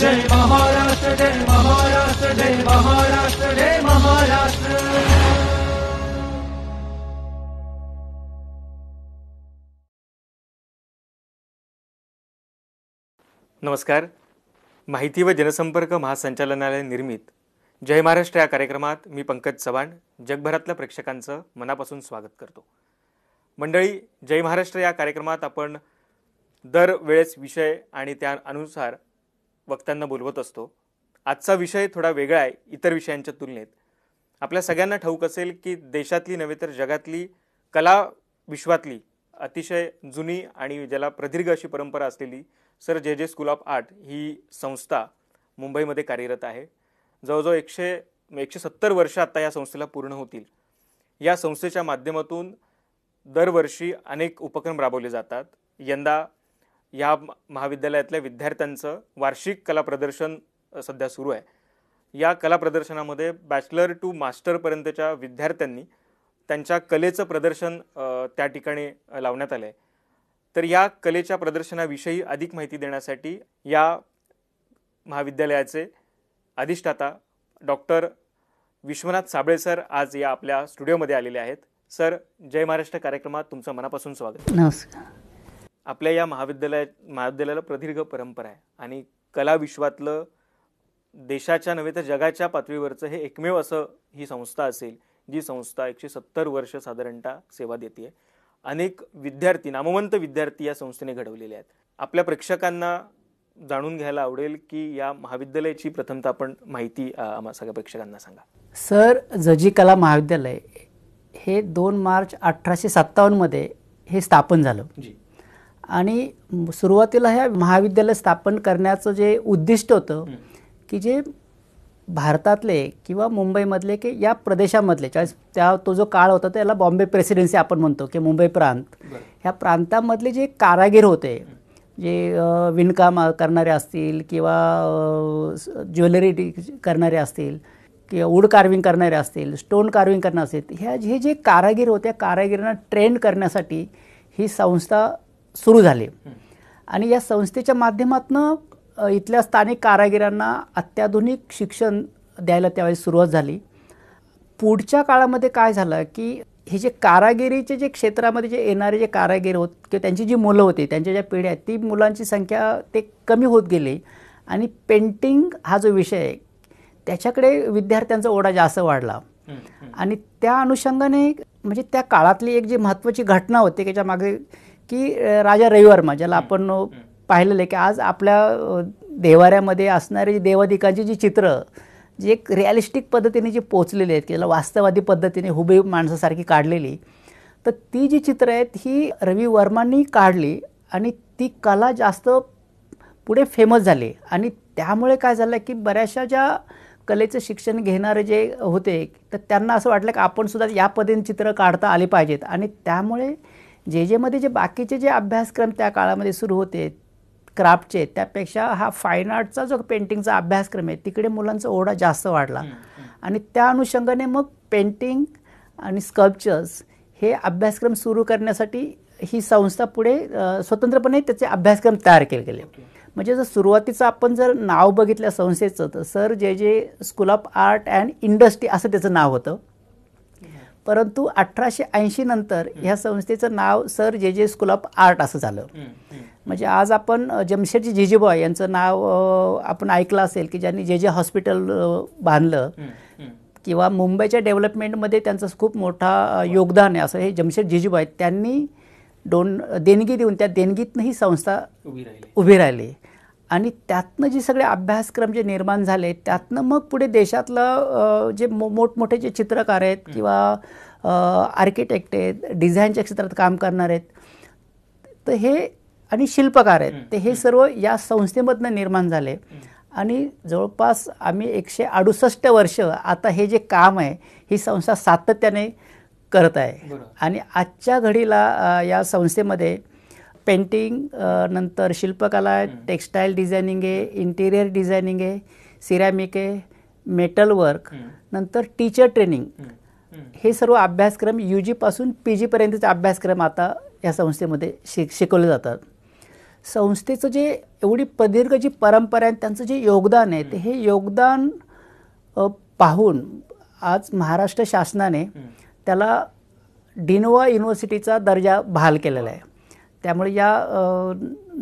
जय महाराष्ट्र जय महाराष्ट्र जय महाराष्ट्र जय महाराष्ट्र नमस्कार माहिती व जनसंपर्क महासंचालनालय निर्मित जय महाराष्ट्र या कार्यक्रमात मी पंकज चव्हाण जगभरातल्या प्रेक्षकांचं मनापासून स्वागत करतो मंडळी जय महाराष्ट्र या कार्यक्रमात आपण दर वेळेस विषय आणि त्या अनुसार वक्त्यांना बोलवत असतो आजचा विषय थोडा वेगळा आहे इतर विषयांच्या तुलनेत आपल्या सगळ्यांना ठाऊक असेल की देशातली नव्हे तर जगातली कला विश्वातली अतिशय जुनी आणि ज्याला प्रदीर्घ अशी परंपरा असलेली sir J J school of art ही संस्था मुंबईमध्ये कार्यरत आहे जवळजवळ एकशे एकशे सत्तर वर्ष आत्ता या संस्थेला पूर्ण होतील या संस्थेच्या माध्यमातून दरवर्षी अनेक उपक्रम राबवले जातात यंदा या महाविद्यालयातल्या विद्यार्थ्यांचं वार्षिक कला प्रदर्शन सध्या सुरू आहे या कला प्रदर्शनामध्ये बॅचलर टू मास्टरपर्यंतच्या विद्यार्थ्यांनी त्यांच्या कलेचं प्रदर्शन त्या ठिकाणी लावण्यात आलं आहे तर या कलेच्या प्रदर्शनाविषयी अधिक माहिती देण्यासाठी या महाविद्यालयाचे अधिष्ठाता डॉक्टर विश्वनाथ साबळे सर आज या आपल्या स्टुडिओमध्ये आलेले आहेत सर जय महाराष्ट्र कार्यक्रमात तुमचं मनापासून स्वागत नमस्कार आपल्या या महाविद्यालया महाविद्यालयाला प्रदीर्घ परंपरा आहे आणि कला विश्वातलं देशाच्या नव्हे तर जगाच्या पातळीवरचं हे एकमेव असं ही संस्था असेल जी संस्था एकशे सत्तर वर्ष साधारणतः सेवा देते अनेक विद्यार्थी नामवंत विद्यार्थी या संस्थेने घडवलेले आहेत आपल्या प्रेक्षकांना जाणून घ्यायला आवडेल की या महाविद्यालयाची प्रथमतः आपण माहिती सगळ्या प्रेक्षकांना सांगा सर जजी कला महाविद्यालय हे दोन मार्च अठराशे सत्तावन्नमध्ये हे स्थापन झालं जी आणि सुरुवातीला ह्या महाविद्यालय स्थापन करण्याचं जे उद्दिष्ट होतं की जे भारतातले किंवा मुंबईमधले की या प्रदेशामधले त्या तो जो काळ होता त्याला बॉम्बे प्रेसिडेन्सी आपण म्हणतो की मुंबई प्रांत ह्या प्रांतामधले जे कारागीर होते जे विणकाम करणारे असतील किंवा ज्वेलरी करणारे असतील किंवा वूड कार्विंग करणारे असतील स्टोन कार्विंग करणारे असतील ह्या हे जे कारागीर होत्या कारागिरांना ट्रेंड करण्यासाठी ही संस्था सुरू झाले आणि या संस्थेच्या माध्यमातून इथल्या स्थानिक कारागिरांना अत्याधुनिक शिक्षण द्यायला त्यावेळी सुरुवात झाली पुढच्या काळामध्ये काय झालं की हे जे कारागिरीचे जे क्षेत्रामध्ये जे येणारे जे कारागीर होत किंवा त्यांची जी मुलं होती त्यांच्या ज्या पिढ्या आहेत ती मुलांची संख्या ते कमी होत गेली आणि पेंटिंग हा जो विषय आहे त्याच्याकडे विद्यार्थ्यांचा ओढा जास्त वाढला आणि त्या अनुषंगाने म्हणजे त्या काळातली एक जी महत्त्वाची घटना होती त्याच्या मागे की राजा रविवर्मा ज्याला आपण पाहिलेलं आहे की आज आपल्या देवाऱ्यामध्ये असणारी जी देवाधिकांची जी चित्र जी एक रिॲलिस्टिक पद्धतीने जी पोचलेली आहेत की ज्याला वास्तववादी पद्धतीने हुबे माणसासारखी काढलेली तर ती जी चित्र आहेत ही रवी वर्मांनी काढली आणि ती कला जास्त पुढे फेमस झाली आणि त्यामुळे काय झालं की बऱ्याचशा ज्या कलेचं शिक्षण घेणारे जे होते तर त्यांना असं वाटलं की आपण सुद्धा या पद्धतीने चित्र काढता आले पाहिजेत आणि त्यामुळे जे जेमध्ये जे बाकीचे जे अभ्यासक्रम त्या काळामध्ये सुरू होते क्राफ्टचे त्यापेक्षा हा फाईन आर्टचा जो पेंटिंगचा अभ्यासक्रम आहे तिकडे मुलांचा ओढा जास्त वाढला आणि त्या अनुषंगाने मग पेंटिंग आणि स्कल्पचर्स हे अभ्यासक्रम सुरू करण्यासाठी ही संस्था पुढे स्वतंत्रपणे त्याचे अभ्यासक्रम तयार केले गेले म्हणजे जर सुरुवातीचं आपण जर नाव बघितलं संस्थेचं तर sir J J school of art and industry असं त्याचं नाव होतं परंतु अठराशे ऐंशी नंतर ह्या संस्थेचं नाव sir J J school of art असं झालं म्हणजे आज आपण जमशेदजी बॉय यांचं नाव आपण ऐकलं असेल की ज्यांनी जे जे हॉस्पिटल बांधलं किंवा मुंबईच्या डेव्हलपमेंटमध्ये त्यांचं खूप मोठा योगदान आहे असं हे जमशेद जिजूबाई त्यांनी दोन देणगी देऊन त्या देणगीतनं ही संस्था उभी राहिली आणि त्यातनं जे सगळे अभ्यासक्रम जे निर्माण झाले त्यातनं मग पुढे देशातलं जे मो मोठमोठे जे चित्रकार आहेत किंवा आर्किटेक्ट आहेत डिझाईनच्या क्षेत्रात काम करणार आहेत तर हे आणि शिल्पकार आहेत ते हे सर्व या संस्थेमधनं निर्माण झाले आणि जवळपास आम्ही एकशे अडुसष्ट वर्ष आता हे जे काम आहे ही संस्था सातत्याने करत आहे आणि आजच्या घडीला या संस्थेमध्ये पेंटिंग नंतर शिल्पकला आहे टेक्स्टाईल डिझायनिंग आहे इंटिरियर डिझायनिंग आहे सिरॅमिक आहे मेटल वर्क नंतर टीचर ट्रेनिंग हे सर्व अभ्यासक्रम यू जीपासून पी जीपर्यंतचे अभ्यासक्रम आता या संस्थेमध्ये शिक शिकवले जातात संस्थेचं जे एवढी प्रदीर्घ जी परंपरा आहे त्यांचं जे योगदान आहे ते हे योगदान पाहून आज महाराष्ट्र शासनाने त्याला डिनोवा युनिव्हर्सिटीचा दर्जा बहाल केलेला आहे त्यामुळे या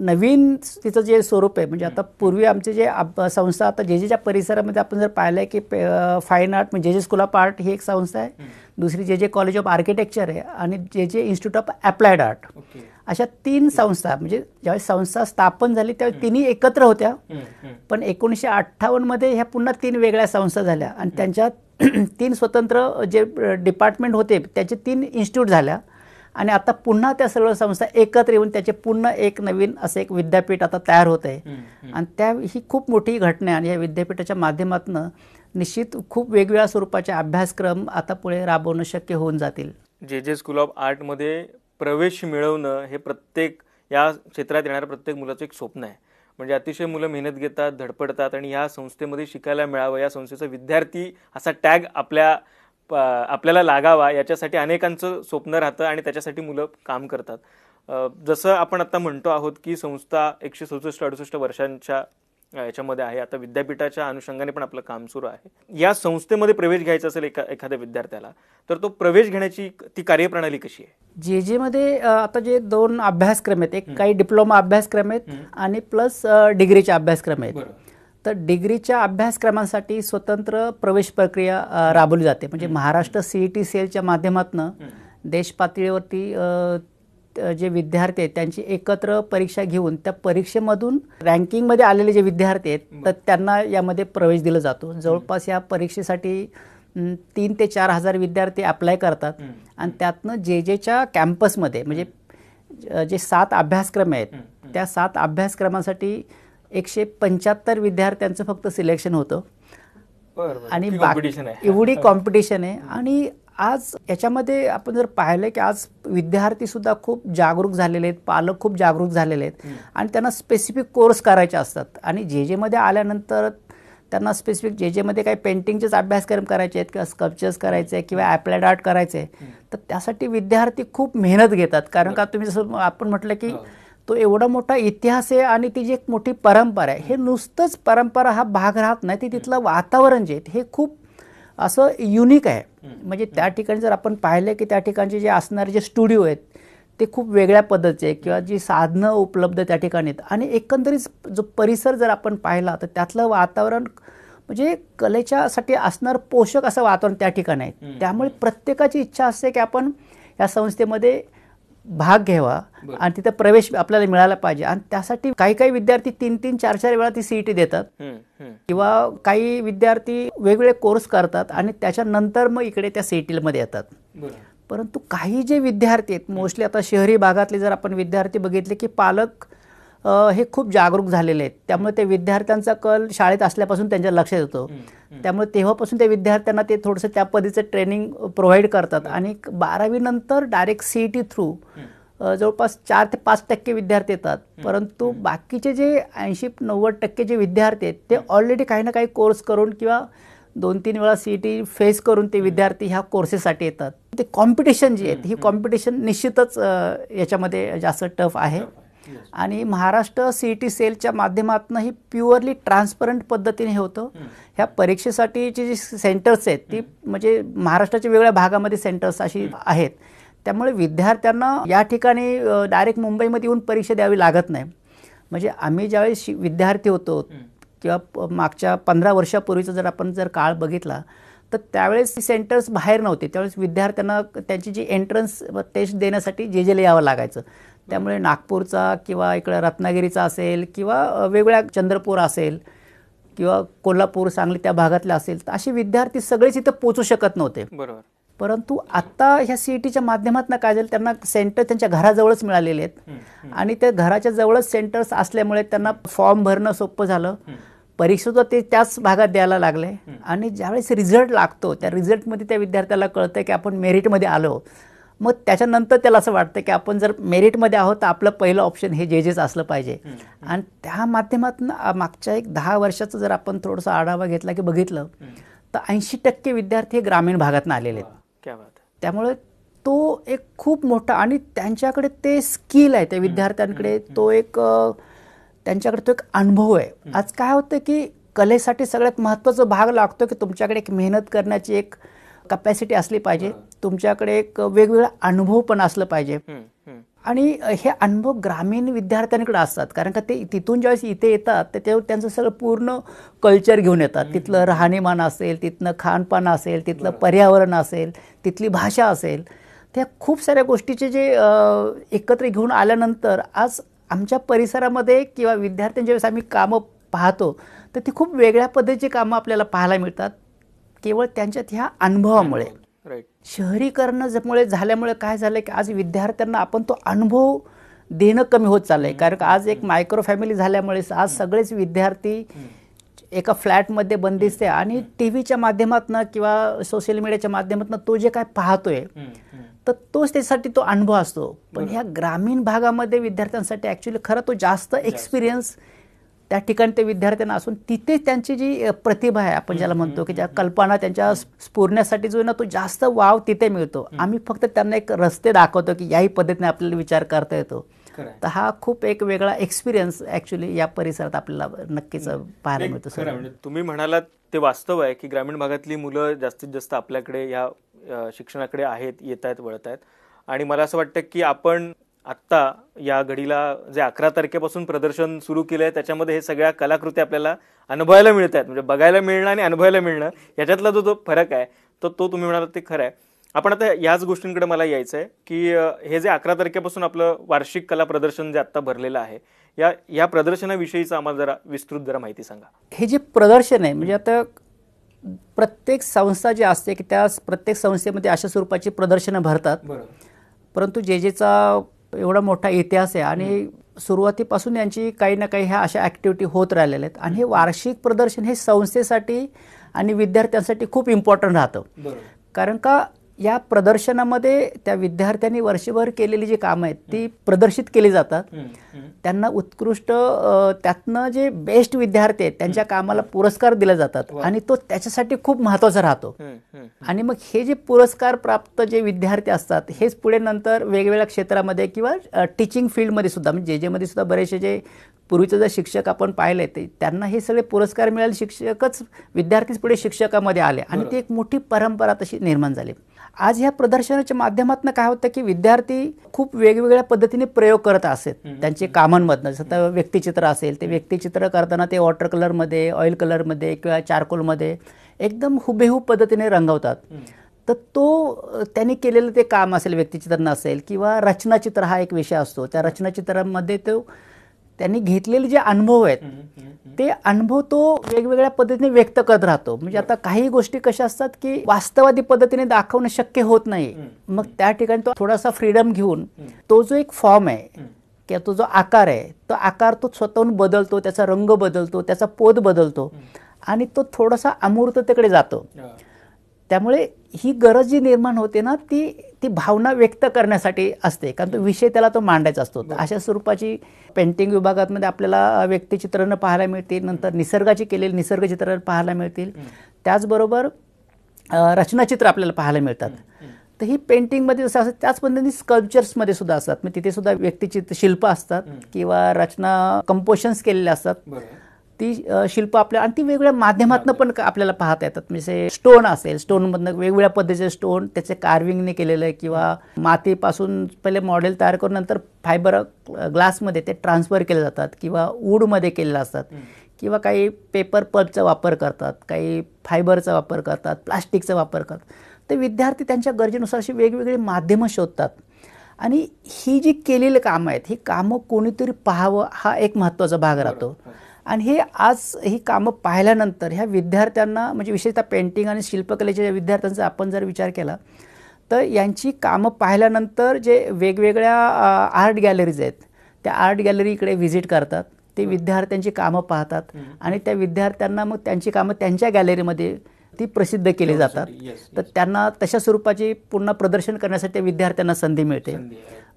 नवीन तिचं जे स्वरूप आहे म्हणजे आता पूर्वी आमचे जे संस्था आता जे जेच्या परिसरामध्ये आपण जर पाहिलं आहे की पे फाईन आर्ट म्हणजे जे जे स्कूल ऑफ आर्ट ही एक संस्था आहे दुसरी जे जे कॉलेज ऑफ आर्किटेक्चर आहे आणि जे जे इन्स्टिट्यूट ऑफ ॲप्लायड आर्ट अशा तीन संस्था म्हणजे ज्यावेळी संस्था स्थापन झाली त्यावेळी तिन्ही एकत्र होत्या पण एकोणीसशे अठ्ठावन्नमध्ये ह्या पुन्हा तीन वेगळ्या संस्था झाल्या आणि त्यांच्यात तीन स्वतंत्र जे डिपार्टमेंट होते त्याचे तीन इन्स्टिट्यूट झाल्या आणि आता पुन्हा त्या सर्व संस्था एकत्र येऊन त्याचे पुन्हा एक नवीन असे एक विद्यापीठ आता तयार होत आहे आणि त्या ही खूप मोठी घटना आहे आणि या विद्यापीठाच्या माध्यमातून निश्चित खूप वेगवेगळ्या स्वरूपाचे अभ्यासक्रम आता पुढे राबवणं शक्य होऊन जातील जे जे स्कूल ऑफ आर्टमध्ये प्रवेश मिळवणं हे प्रत्येक या क्षेत्रात येणाऱ्या प्रत्येक मुलाचं एक स्वप्न आहे म्हणजे अतिशय मुलं मेहनत घेतात धडपडतात आणि या संस्थेमध्ये शिकायला मिळावं या संस्थेचा विद्यार्थी असा टॅग आपल्या आपल्याला लागावा याच्यासाठी अनेकांचं स्वप्न राहतं आणि त्याच्यासाठी मुलं काम करतात जसं आपण आता म्हणतो आहोत की संस्था एकशे सदुसष्ट अडुसष्ट वर्षांच्या याच्यामध्ये आहे आता विद्यापीठाच्या अनुषंगाने पण आपलं काम सुरू आहे या संस्थेमध्ये प्रवेश घ्यायचा असेल एका एखाद्या विद्यार्थ्याला तर तो प्रवेश घेण्याची ती कार्यप्रणाली कशी आहे जे जे मध्ये आता जे दोन अभ्यासक्रम आहेत एक काही डिप्लोमा अभ्यासक्रम आहेत आणि प्लस डिग्रीचे अभ्यासक्रम आहेत तर डिग्रीच्या अभ्यासक्रमांसाठी स्वतंत्र प्रवेश प्रक्रिया राबवली जाते म्हणजे महाराष्ट्र ई टी e सेलच्या माध्यमातून देश पातळीवरती जे विद्यार्थी आहेत त्यांची एकत्र परीक्षा घेऊन त्या परीक्षेमधून रँकिंगमध्ये आलेले जे विद्यार्थी आहेत तर त्यांना यामध्ये प्रवेश दिला जातो जवळपास या परीक्षेसाठी तीन ते चार हजार विद्यार्थी अप्लाय करतात आणि त्यातनं जे जेच्या कॅम्पसमध्ये म्हणजे जे सात अभ्यासक्रम आहेत त्या सात अभ्यासक्रमासाठी एकशे पंच्याहत्तर विद्यार्थ्यांचं फक्त सिलेक्शन होतं आणि एवढी कॉम्पिटिशन आहे आणि आज याच्यामध्ये आपण जर पाहिलं की आज विद्यार्थी सुद्धा खूप जागरूक झालेले आहेत पालक खूप जागरूक झालेले आहेत आणि त्यांना स्पेसिफिक कोर्स करायचे असतात आणि जे जेमध्ये आल्यानंतर त्यांना स्पेसिफिक जे जेमध्ये काही पेंटिंगचेच अभ्यासक्रम करायचे आहेत किंवा स्कल्पचर्स करायचे आहे किंवा ॲप्लाइड आर्ट करायचे आहे तर त्यासाठी विद्यार्थी खूप मेहनत घेतात कारण का तुम्ही जसं आपण म्हटलं की हो. तो एवढा मोठा इतिहास आहे आणि ती जी एक मोठी परंपरा आहे हे नुसतंच परंपरा हा भाग राहत नाही ती तिथलं वातावरण जे हे खूप असं युनिक आहे म्हणजे त्या ठिकाणी जर आपण पाहिलं की त्या ठिकाणचे जे असणारे जे स्टुडिओ आहेत ते खूप वेगळ्या पद्धतीचे किंवा जी साधनं उपलब्ध त्या ठिकाणी आहेत आणि एकंदरीत जो परिसर जर आपण पाहिला तर त्यातलं वातावरण म्हणजे कलेच्यासाठी असणारं पोषक असं वातावरण त्या ठिकाणी आहे त्यामुळे प्रत्येकाची इच्छा असते की आपण या संस्थेमध्ये भाग घ्यावा आणि तिथे प्रवेश आपल्याला मिळाला पाहिजे आणि त्यासाठी काही काही विद्यार्थी तीन तीन चार चार वेळा ती सीईटी e देतात किंवा काही विद्यार्थी वेगवेगळे कोर्स करतात आणि त्याच्यानंतर मग इकडे त्या e मध्ये येतात परंतु काही जे विद्यार्थी आहेत मोस्टली आता शहरी भागातले जर आपण विद्यार्थी बघितले की पालक हे खूप जागरूक झालेले आहेत त्यामुळे ते विद्यार्थ्यांचा कल शाळेत असल्यापासून त्यांच्या लक्षात येतो त्यामुळे तेव्हापासून ते विद्यार्थ्यांना ते थोडंसं त्या पद्धतीचं ट्रेनिंग प्रोव्हाइड करतात आणि बारावीनंतर direct C E T through जवळपास चार ते पाच टक्के विद्यार्थी येतात परंतु बाकीचे जे ऐंशी नव्वद टक्के जे विद्यार्थी आहेत ते ऑलरेडी काही ना काही कोर्स करून किंवा दोन तीन वेळा सी ई टी फेस करून ते विद्यार्थी ह्या कोर्सेससाठी येतात ते कॉम्पिटिशन जी आहेत ही कॉम्पिटिशन निश्चितच याच्यामध्ये जास्त टफ आहे आणि महाराष्ट्र सी टी सेलच्या माध्यमातून ही प्युअरली ट्रान्सपरंट पद्धतीने हे होतं ह्या परीक्षेसाठीची जी सेंटर्स आहेत ती म्हणजे महाराष्ट्राच्या वेगळ्या भागामध्ये सेंटर्स अशी आहेत त्यामुळे विद्यार्थ्यांना या ठिकाणी डायरेक्ट मुंबईमध्ये येऊन परीक्षा द्यावी लागत नाही म्हणजे आम्ही ज्यावेळेस विद्यार्थी होतो किंवा मागच्या पंधरा वर्षापूर्वीचा जर आपण जर काळ बघितला तर त्यावेळेस सेंटर्स बाहेर नव्हते त्यावेळेस विद्यार्थ्यांना त्यांची जी एंट्रन्स टेस्ट देण्यासाठी जे जेला यावं लागायचं त्यामुळे नागपूरचा किंवा इकडं रत्नागिरीचा असेल किंवा वेगवेगळ्या चंद्रपूर असेल किंवा कोल्हापूर सांगली त्या भागातले असेल तर असे विद्यार्थी सगळेच इथं पोचू शकत नव्हते बरोबर परंतु आता ह्या सीईटीच्या e माध्यमातून काय झालं त्यांना सेंटर त्यांच्या घराजवळच मिळालेले आहेत आणि त्या घराच्या जवळच सेंटर्स असल्यामुळे त्यांना फॉर्म भरणं सोपं झालं तर ते त्याच भागात द्यायला लागले आणि ज्यावेळेस रिझल्ट लागतो त्या रिझल्टमध्ये त्या विद्यार्थ्याला कळतं की आपण मेरिटमध्ये आलो मग त्याच्यानंतर त्याला असं वाटतं की आपण जर मेरिटमध्ये आहोत तर आपलं पहिलं ऑप्शन हे जे जेच असलं पाहिजे आणि त्या माध्यमातून मागच्या एक दहा वर्षाचं जर आपण थोडंसं आढावा घेतला की बघितलं तर ऐंशी टक्के विद्यार्थी हे ग्रामीण भागातून आलेले आहेत त्यामुळे तो एक खूप मोठा आणि त्यांच्याकडे ते स्किल आहे त्या विद्यार्थ्यांकडे तो एक त्यांच्याकडे तो एक अनुभव आहे आज काय होतं की कलेसाठी सगळ्यात महत्त्वाचा भाग लागतो की तुमच्याकडे एक मेहनत करण्याची एक कपॅसिटी असली पाहिजे तुमच्याकडे एक वेगवेगळा अनुभव पण असलं पाहिजे आणि हे अनुभव ग्रामीण विद्यार्थ्यांकडे असतात कारण का ते तिथून ज्यावेळेस इथे येतात तर ते त्यांचं सगळं पूर्ण कल्चर घेऊन येतात तिथलं राहणीमान असेल तिथलं खानपान असेल तिथलं पर्यावरण असेल तिथली भाषा असेल त्या खूप साऱ्या गोष्टीचे जे एकत्र घेऊन आल्यानंतर आज आमच्या परिसरामध्ये किंवा विद्यार्थ्यांच्या वेळेस आम्ही कामं पाहतो तर ती खूप वेगळ्या पद्धतीची कामं आपल्याला पाहायला मिळतात केवळ त्यांच्यात ह्या अनुभवामुळे शहरीकरण शहरीकरणामुळे झाल्यामुळे काय झालंय की आज विद्यार्थ्यांना आपण तो अनुभव देणं कमी होत चाललंय कारण आज एक मायक्रो फॅमिली झाल्यामुळे आज सगळेच विद्यार्थी एका फ्लॅटमध्ये बंदिस्त आहे आणि टी व्हीच्या माध्यमातून किंवा सोशल मीडियाच्या माध्यमातून तो जे काय पाहतोय तर तोच त्यासाठी तो अनुभव असतो पण ह्या ग्रामीण भागामध्ये विद्यार्थ्यांसाठी ऍक्च्युली खरं तो जास्त एक्सपिरियन्स त्या ठिकाणी ते विद्यार्थ्यांना असून तिथे त्यांची जी प्रतिभा आहे आपण ज्याला म्हणतो की ज्या कल्पना त्यांच्या स्फुरण्यासाठी जो ना तो जास्त वाव तिथे मिळतो आम्ही फक्त त्यांना एक रस्ते दाखवतो की याही पद्धतीने आपल्याला विचार करता येतो तर हा खूप एक वेगळा एक्सपिरियन्स ऍक्च्युली या परिसरात आपल्याला नक्कीच पाहायला मिळतो सर म्हणजे तुम्ही म्हणालात ते वास्तव आहे की ग्रामीण भागातली मुलं जास्तीत जास्त आपल्याकडे या शिक्षणाकडे आहेत येत आहेत वळत आहेत आणि मला असं वाटतं की आपण आत्ता या घडीला जे अकरा तारखेपासून प्रदर्शन सुरू केलं आहे त्याच्यामध्ये हे सगळ्या कलाकृती आपल्याला अनुभवायला मिळत आहेत म्हणजे बघायला मिळणं आणि अनुभवायला मिळणं याच्यातला जो जो फरक आहे तर तो तुम्ही म्हणाला ते खरं आहे आपण आता याच गोष्टींकडे मला यायचं आहे की हे जे अकरा तारखेपासून आपलं वार्षिक कला प्रदर्शन जे आत्ता भरलेलं आहे या या प्रदर्शनाविषयीचं आम्हाला जरा विस्तृत जरा माहिती सांगा हे जे प्रदर्शन आहे म्हणजे आता प्रत्येक संस्था जी असते की त्या प्रत्येक संस्थेमध्ये अशा स्वरूपाची प्रदर्शनं भरतात परंतु जे जेचा एवढा मोठा इतिहास आहे आणि सुरुवातीपासून यांची काही ना काही ह्या अशा ॲक्टिव्हिटी होत राहिलेल्या आहेत आणि हे वार्षिक प्रदर्शन हे संस्थेसाठी आणि विद्यार्थ्यांसाठी खूप इम्पॉर्टंट राहतं कारण का या प्रदर्शनामध्ये त्या विद्यार्थ्यांनी वर्षभर केलेली जी कामं आहेत ती प्रदर्शित केली जातात त्यांना उत्कृष्ट त्यातनं जे बेस्ट विद्यार्थी आहेत त्यांच्या कामाला पुरस्कार दिले जातात आणि तो त्याच्यासाठी खूप महत्वाचा राहतो आणि मग हे जे पुरस्कार प्राप्त जे विद्यार्थी असतात हेच पुढे नंतर वेगवेगळ्या क्षेत्रामध्ये किंवा टीचिंग फील्डमध्ये सुद्धा म्हणजे जे जेमध्ये सुद्धा बरेचसे जे पूर्वीचे जे शिक्षक आपण पाहिले ते त्यांना हे सगळे पुरस्कार मिळाले शिक्षकच विद्यार्थीच पुढे शिक्षकामध्ये आले आणि ती एक मोठी परंपरा तशी निर्माण झाली आज ह्या प्रदर्शनाच्या माध्यमातून काय होतं की विद्यार्थी खूप वेगवेगळ्या पद्धतीने प्रयोग करत असत त्यांचे कामांमधनं जसं तर व्यक्तिचित्र असेल ते व्यक्तिचित्र करताना ते वॉटर कलरमध्ये ऑइल कलरमध्ये किंवा चारकोलमध्ये एकदम हुबेहूब पद्धतीने रंगवतात तर तो त्यांनी केलेलं ते काम असेल व्यक्तिचित्र असेल किंवा रचनाचित्र हा एक विषय असतो त्या रचनाचित्रामध्ये तो त्यांनी घेतलेले जे अनुभव आहेत ते अनुभव तो वेगवेगळ्या पद्धतीने व्यक्त करत राहतो म्हणजे आता काही गोष्टी कशा असतात की वास्तवादी पद्धतीने दाखवणं शक्य होत नाही मग त्या ठिकाणी तो थोडासा फ्रीडम घेऊन तो जो एक फॉर्म आहे किंवा तो जो आकार आहे तो आकार तो स्वतःहून बदलतो त्याचा रंग बदलतो त्याचा पोत बदलतो आणि तो थोडासा अमूर्ततेकडे जातो त्यामुळे ही गरज जी निर्माण होते ना ती ती भावना व्यक्त करण्यासाठी असते कारण तो विषय त्याला तो मांडायचा असतो अशा स्वरूपाची पेंटिंग विभागातमध्ये आपल्याला व्यक्तिचित्रणं पाहायला मिळतील नंतर निसर्गाची केलेली निसर्गचित्र पाहायला मिळतील त्याचबरोबर रचनाचित्र आपल्याला पाहायला मिळतात तर ही पेंटिंगमध्ये जसं असतात त्याच पद्धतीने स्कल्पचर्समध्ये सुद्धा असतात मग तिथे सुद्धा व्यक्तिचित्र शिल्प असतात किंवा रचना कंपोशन्स केलेले असतात ती शिल्प आपल्या आणि ती वेगवेगळ्या माध्यमातून पण आपल्याला पाहता येतात म्हणजे स्टोन असेल स्टोनमधनं वेगवेगळ्या पद्धतीचे स्टोन त्याचे कार्विंगने केलेलं आहे किंवा मातीपासून पहिले मॉडेल तयार करून नंतर फायबर ग्लासमध्ये ते ट्रान्सफर केले जातात किंवा वूडमध्ये केलेले असतात किंवा काही पेपर पल्पचा वापर करतात काही फायबरचा वापर करतात प्लास्टिकचा वापर करतात ते विद्यार्थी त्यांच्या गरजेनुसार अशी वेगवेगळी माध्यमं शोधतात आणि ही जी केलेली कामं आहेत ही कामं कोणीतरी पाहावं हा एक महत्त्वाचा भाग राहतो आणि हे आज ही कामं पाहिल्यानंतर ह्या विद्यार्थ्यांना म्हणजे विशेषतः पेंटिंग आणि शिल्पकलेच्या ज्या विद्यार्थ्यांचा आपण जर विचार केला तर यांची कामं पाहिल्यानंतर जे वेगवेगळ्या आर्ट गॅलरीज आहेत त्या आर्ट गॅलरीकडे व्हिजिट करतात ते विद्यार्थ्यांची कामं पाहतात आणि त्या विद्यार्थ्यांना मग त्यांची कामं त्यांच्या गॅलरीमध्ये ती प्रसिद्ध केली जातात तर त्यांना तशा स्वरूपाची पुन्हा प्रदर्शन करण्यासाठी विद्यार्थ्यांना संधी मिळते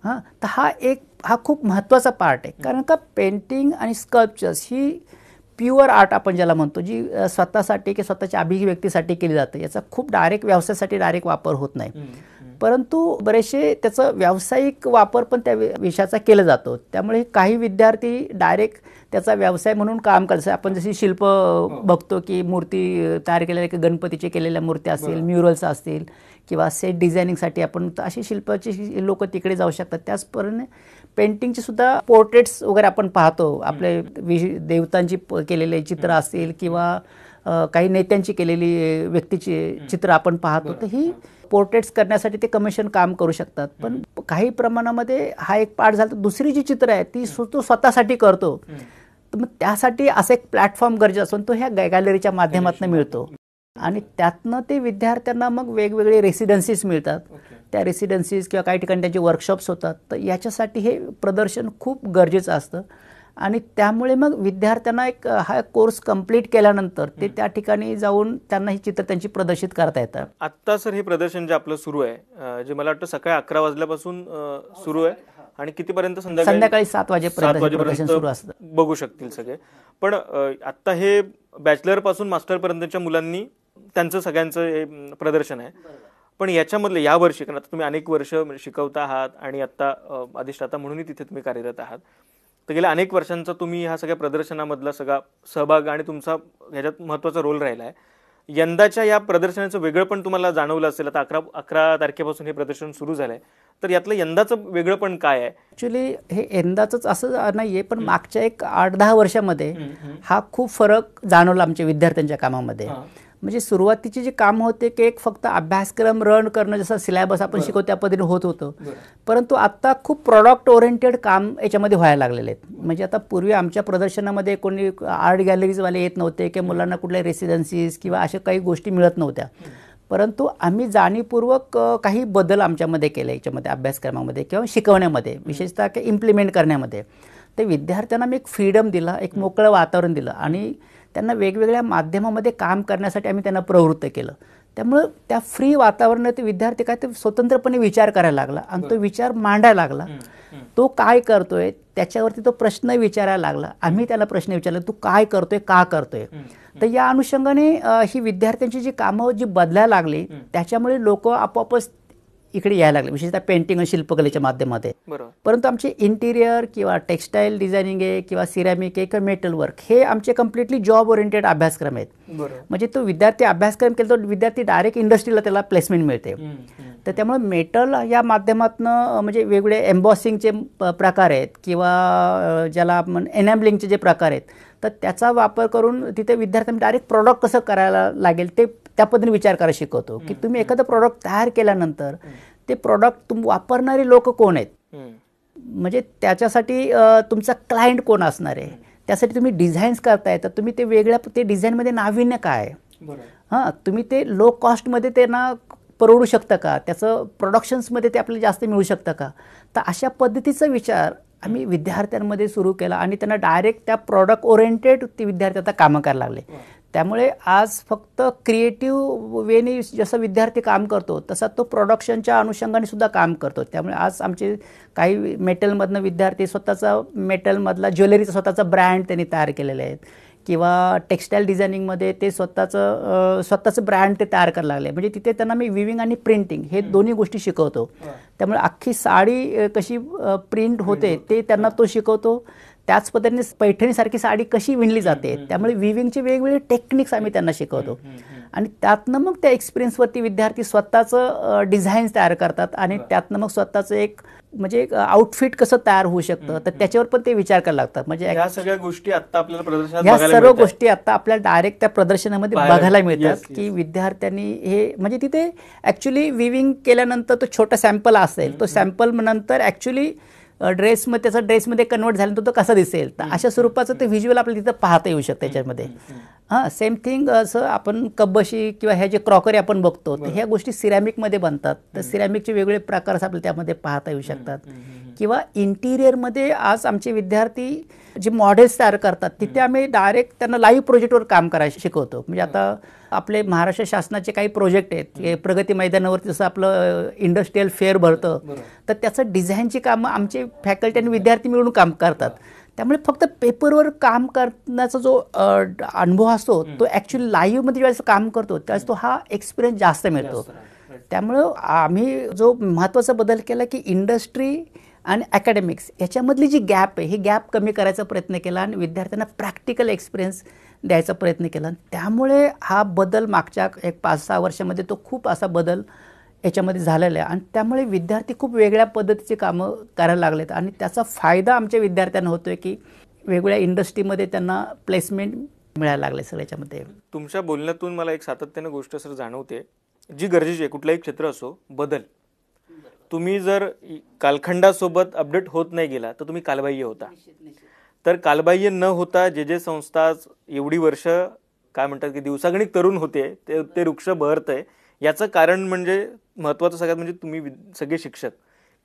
हां तर हा एक हा खूप महत्त्वाचा पार्ट आहे कारण का पेंटिंग आणि स्कल्पचर्स ही प्युअर आर्ट आपण ज्याला म्हणतो जी स्वतःसाठी की स्वतःच्या अभिव्यक्तीसाठी केली जाते याचा खूप डायरेक्ट व्यवसायासाठी डायरेक्ट वापर होत नाही परंतु बरेचसे त्याचा व्यावसायिक वापर पण त्या विषयाचा केला जातो त्यामुळे काही विद्यार्थी डायरेक्ट त्याचा व्यवसाय म्हणून काम करायचं आपण जशी शिल्प हो. बघतो की मूर्ती तयार केलेल्या गणपतीचे केलेल्या मूर्त्या असतील म्युरल्स असतील किंवा सेट डिझायनिंगसाठी आपण अशी शिल्पाची लोक तिकडे जाऊ शकतात त्याचप्रमाणे पेंटिंगचे सुद्धा पोर्ट्रेट्स वगैरे आपण पाहतो आपले वि देवतांची केलेले चित्र असतील किंवा काही नेत्यांची केलेली व्यक्तीची चित्र आपण पाहतो तर ही पोर्ट्रेट्स करण्यासाठी ते कमिशन काम करू शकतात पण काही प्रमाणामध्ये हा एक पार्ट झाला तर दुसरी जी चित्र आहे ती तो स्वतःसाठी करतो तर मग त्यासाठी असं एक प्लॅटफॉर्म गरजेचा असून तो ह्या गॅलरीच्या माध्यमातून मिळतो आणि त्यातनं ते विद्यार्थ्यांना मग वेगवेगळे रेसिडेन्सीज मिळतात त्या रेसिडेन्सीज किंवा काही ठिकाणी त्यांचे वर्कशॉप्स होतात तर याच्यासाठी हे प्रदर्शन खूप गरजेचं असतं आणि त्यामुळे मग विद्यार्थ्यांना एक हा कोर्स कंप्लीट केल्यानंतर ते त्या ठिकाणी जाऊन त्यांना ही चित्र त्यांची प्रदर्शित करता येतात आत्ता सर हे प्रदर्शन जे आपलं सुरू आहे जे मला वाटतं सकाळी अकरा वाजल्यापासून सुरू आहे आणि कितीपर्यंत संध्याकाळी सात वाजेपर्यंत बघू शकतील सगळे पण आता हे बॅचलर पासून मास्टर पर्यंतच्या मुलांनी त्यांचं सगळ्यांचं प्रदर्शन आहे पण याच्यामधले या वर्षी कारण आता तुम्ही अनेक वर्ष शिकवता आहात आणि आता अधिष्ठाता म्हणूनही तिथे तुम्ही कार्यरत आहात तर गेल्या अनेक वर्षांचा तुम्ही ह्या सगळ्या प्रदर्शनामधला सगळा सहभाग आणि तुमचा ह्याच्यात महत्वाचा रोल राहिला आहे यंदाच्या या प्रदर्शनाचं वेगळं पण तुम्हाला जाणवलं असेल आता अकरा अकरा तारखेपासून हे प्रदर्शन सुरू झालंय आहे तर यातलं यंदाचं वेगळं पण काय आहे ॲक्च्युली हे यंदाचंच असं नाही आहे पण मागच्या एक आठ दहा वर्षामध्ये हा खूप फरक जाणवला आमच्या विद्यार्थ्यांच्या कामामध्ये म्हणजे सुरुवातीचे जे काम होते की एक फक्त अभ्यासक्रम रन करणं जसं सिलेबस आपण शिकवतो त्या पद्धतीने होत होतं परंतु आता खूप प्रॉडक्ट ओरिएंटेड काम याच्यामध्ये व्हायला लागलेले आहेत म्हणजे आता पूर्वी आमच्या प्रदर्शनामध्ये कोणी आर्ट गॅलरीजवाले येत नव्हते की मुलांना कुठल्या रेसिडेन्सीज किंवा अशा काही गोष्टी मिळत नव्हत्या परंतु आम्ही जाणीवपूर्वक काही बदल आमच्यामध्ये केले याच्यामध्ये अभ्यासक्रमामध्ये किंवा शिकवण्यामध्ये विशेषतः की इम्प्लिमेंट करण्यामध्ये ते विद्यार्थ्यांना मी एक फ्रीडम दिला एक मोकळं वातावरण दिलं आणि त्यांना वेगवेगळ्या माध्यमामध्ये काम करण्यासाठी आम्ही त्यांना प्रवृत्त केलं त्यामुळं त्या फ्री वातावरणात विद्यार्थी काय ते स्वतंत्रपणे विचार करायला लागला आणि तो विचार मांडायला लागला तो काय करतोय त्याच्यावरती तो प्रश्न विचारायला लागला आम्ही त्याला प्रश्न विचारला तू काय करतोय का करतोय तर या अनुषंगाने ही विद्यार्थ्यांची जी कामं जी बदलायला लागली त्याच्यामुळे लोक आपोआपच इकडे यायला लागले विशेषतः पेंटिंग आणि शिल्पकलेच्या माध्यमात परंतु आमचे इंटिरियर किंवा टेक्स्टाईल डिझायनिंग आहे किंवा सिरॅमिक आहे किंवा मेटल वर्क हे आमचे कम्प्लिटली जॉब ओरिएंटेड अभ्यासक्रम आहेत म्हणजे तो विद्यार्थी अभ्यासक्रम केला तर विद्यार्थी डायरेक्ट इंडस्ट्रीला त्याला प्लेसमेंट मिळते तर त्यामुळे मेटल या माध्यमातनं म्हणजे वेगवेगळे एम्बॉसिंगचे प्रकार आहेत किंवा ज्याला आपण एनॅम्बलिंगचे जे प्रकार आहेत तर त्याचा वापर करून तिथे विद्यार्थ्यांनी डायरेक्ट प्रॉडक्ट कसं करायला लागेल ते त्या पद्धतीने विचार करायला शिकवतो की तुम्ही एखादा प्रॉडक्ट तयार केल्यानंतर ते प्रॉडक्ट तुम वापरणारे लोक कोण आहेत म्हणजे त्याच्यासाठी तुमचा क्लायंट कोण असणार आहे त्यासाठी तुम्ही डिझाईन्स करताय तर तुम्ही ते वेगळ्या ते डिझाईनमध्ये नाविन्य काय हां तुम्ही ते लो कॉस्टमध्ये त्यांना परवडू शकता का त्याचं प्रोडक्शन्समध्ये ते आपल्याला जास्त मिळू शकतं का तर अशा पद्धतीचा विचार आम्ही विद्यार्थ्यांमध्ये सुरू केला आणि त्यांना डायरेक्ट त्या प्रॉडक्ट ओरिएंटेड ते विद्यार्थी आता कामं करायला लागले त्यामुळे आज फक्त क्रिएटिव्ह वेने जसं विद्यार्थी काम करतो तसा तो प्रोडक्शनच्या अनुषंगाने सुद्धा काम करतो त्यामुळे आज आमचे काही मेटलमधनं विद्यार्थी स्वतःचा मेटलमधला ज्वेलरीचा स्वतःचा ब्रँड त्यांनी तयार केलेले आहेत किंवा टेक्स्टाईल डिझायनिंगमध्ये ते स्वतःचं स्वतःचं ब्रँड ते तयार करायला लागले म्हणजे तिथे त्यांना मी विविंग आणि प्रिंटिंग हे दोन्ही गोष्टी शिकवतो त्यामुळे अख्खी साडी कशी प्रिंट होते ते त्यांना तो शिकवतो त्याच पद्धतीने पैठणीसारखी साडी कशी विणली जाते त्यामुळे विविंगचे वेगवेगळे टेक्निक्स आम्ही त्यांना शिकवतो आणि त्यातनं मग त्या एक्सपिरियन्सवरती विद्यार्थी स्वतःचं डिझाईन्स तयार करतात आणि त्यातनं मग स्वतःचं एक म्हणजे एक आउटफिट कसं तयार होऊ शकतं तर त्याच्यावर पण ते विचार करायला लागतात म्हणजे सगळ्या गोष्टी आता आपल्याला प्रदर्शनात ह्या सर्व गोष्टी आता आपल्याला डायरेक्ट त्या प्रदर्शनामध्ये बघायला मिळतात की विद्यार्थ्यांनी हे म्हणजे तिथे ऍक्च्युली विविंग केल्यानंतर तो छोटा सॅम्पल असेल तो सॅम्पल नंतर ऍक्च्युली ड्रेस मग त्याचा ड्रेसमध्ये कन्वर्ट झाल्यानंतर तो, कसा दिसेल तर अशा स्वरूपाचं ते व्हिज्युअल आपल्याला तिथं पाहता येऊ शकतं त्याच्यामध्ये हां सेम थिंग असं आपण कब्बशी किंवा ह्या जे क्रॉकरी आपण बघतो तर ह्या गोष्टी सिरॅमिकमध्ये बनतात तर सिरॅमिकचे वेगवेगळे प्रकार आपल्याला त्यामध्ये पाहता येऊ शकतात किंवा इंटिरियरमध्ये आज आमचे विद्यार्थी जे मॉडेल्स तयार करतात तिथे आम्ही डायरेक्ट त्यांना लाईव्ह प्रोजेक्टवर काम करायला शिकवतो म्हणजे आता आपले महाराष्ट्र शासनाचे काही प्रोजेक्ट आहेत प्रगती मैदानावरती जसं आपलं इंडस्ट्रीयल फेअर भरतं तर त्याचं डिझाईनची कामं आमचे फॅकल्टी आणि विद्यार्थी मिळून काम करतात त्यामुळे फक्त पेपरवर काम करण्याचा जो अनुभव असतो तो ॲक्च्युली लाईव्हमध्ये ज्यावेळेस काम करतो त्यावेळेस तो हा एक्सपिरियन्स जास्त मिळतो त्यामुळं आम्ही जो महत्त्वाचा बदल केला की इंडस्ट्री आणि अकॅडमिक्स याच्यामधली जी गॅप आहे ही गॅप कमी करायचा प्रयत्न केला आणि विद्यार्थ्यांना प्रॅक्टिकल एक्सपिरियन्स द्यायचा प्रयत्न केला त्यामुळे हा बदल मागच्या एक पाच सहा वर्षामध्ये तो खूप असा बदल याच्यामध्ये झालेला आहे आणि त्यामुळे विद्यार्थी खूप वेगळ्या पद्धतीचे कामं करायला लागलेत आणि त्याचा फायदा आमच्या विद्यार्थ्यांना होतो की वेगवेगळ्या इंडस्ट्रीमध्ये त्यांना प्लेसमेंट मिळायला लागले सर याच्यामध्ये तुमच्या बोलण्यातून मला एक सातत्यानं गोष्ट सर जाणवते जी गरजेची आहे कुठलाही क्षेत्र असो बदल तुम्ही जर कालखंडासोबत अपडेट होत नाही गेला तर तुम्ही कालबाह्य होता तर कालबाह्य न होता जे जे संस्था एवढी वर्ष काय म्हणतात की दिवसागणिक तरुण होते ते ते वृक्ष बहरत आहे याचं कारण म्हणजे महत्त्वाचं सगळ्यात म्हणजे तुम्ही सगळे शिक्षक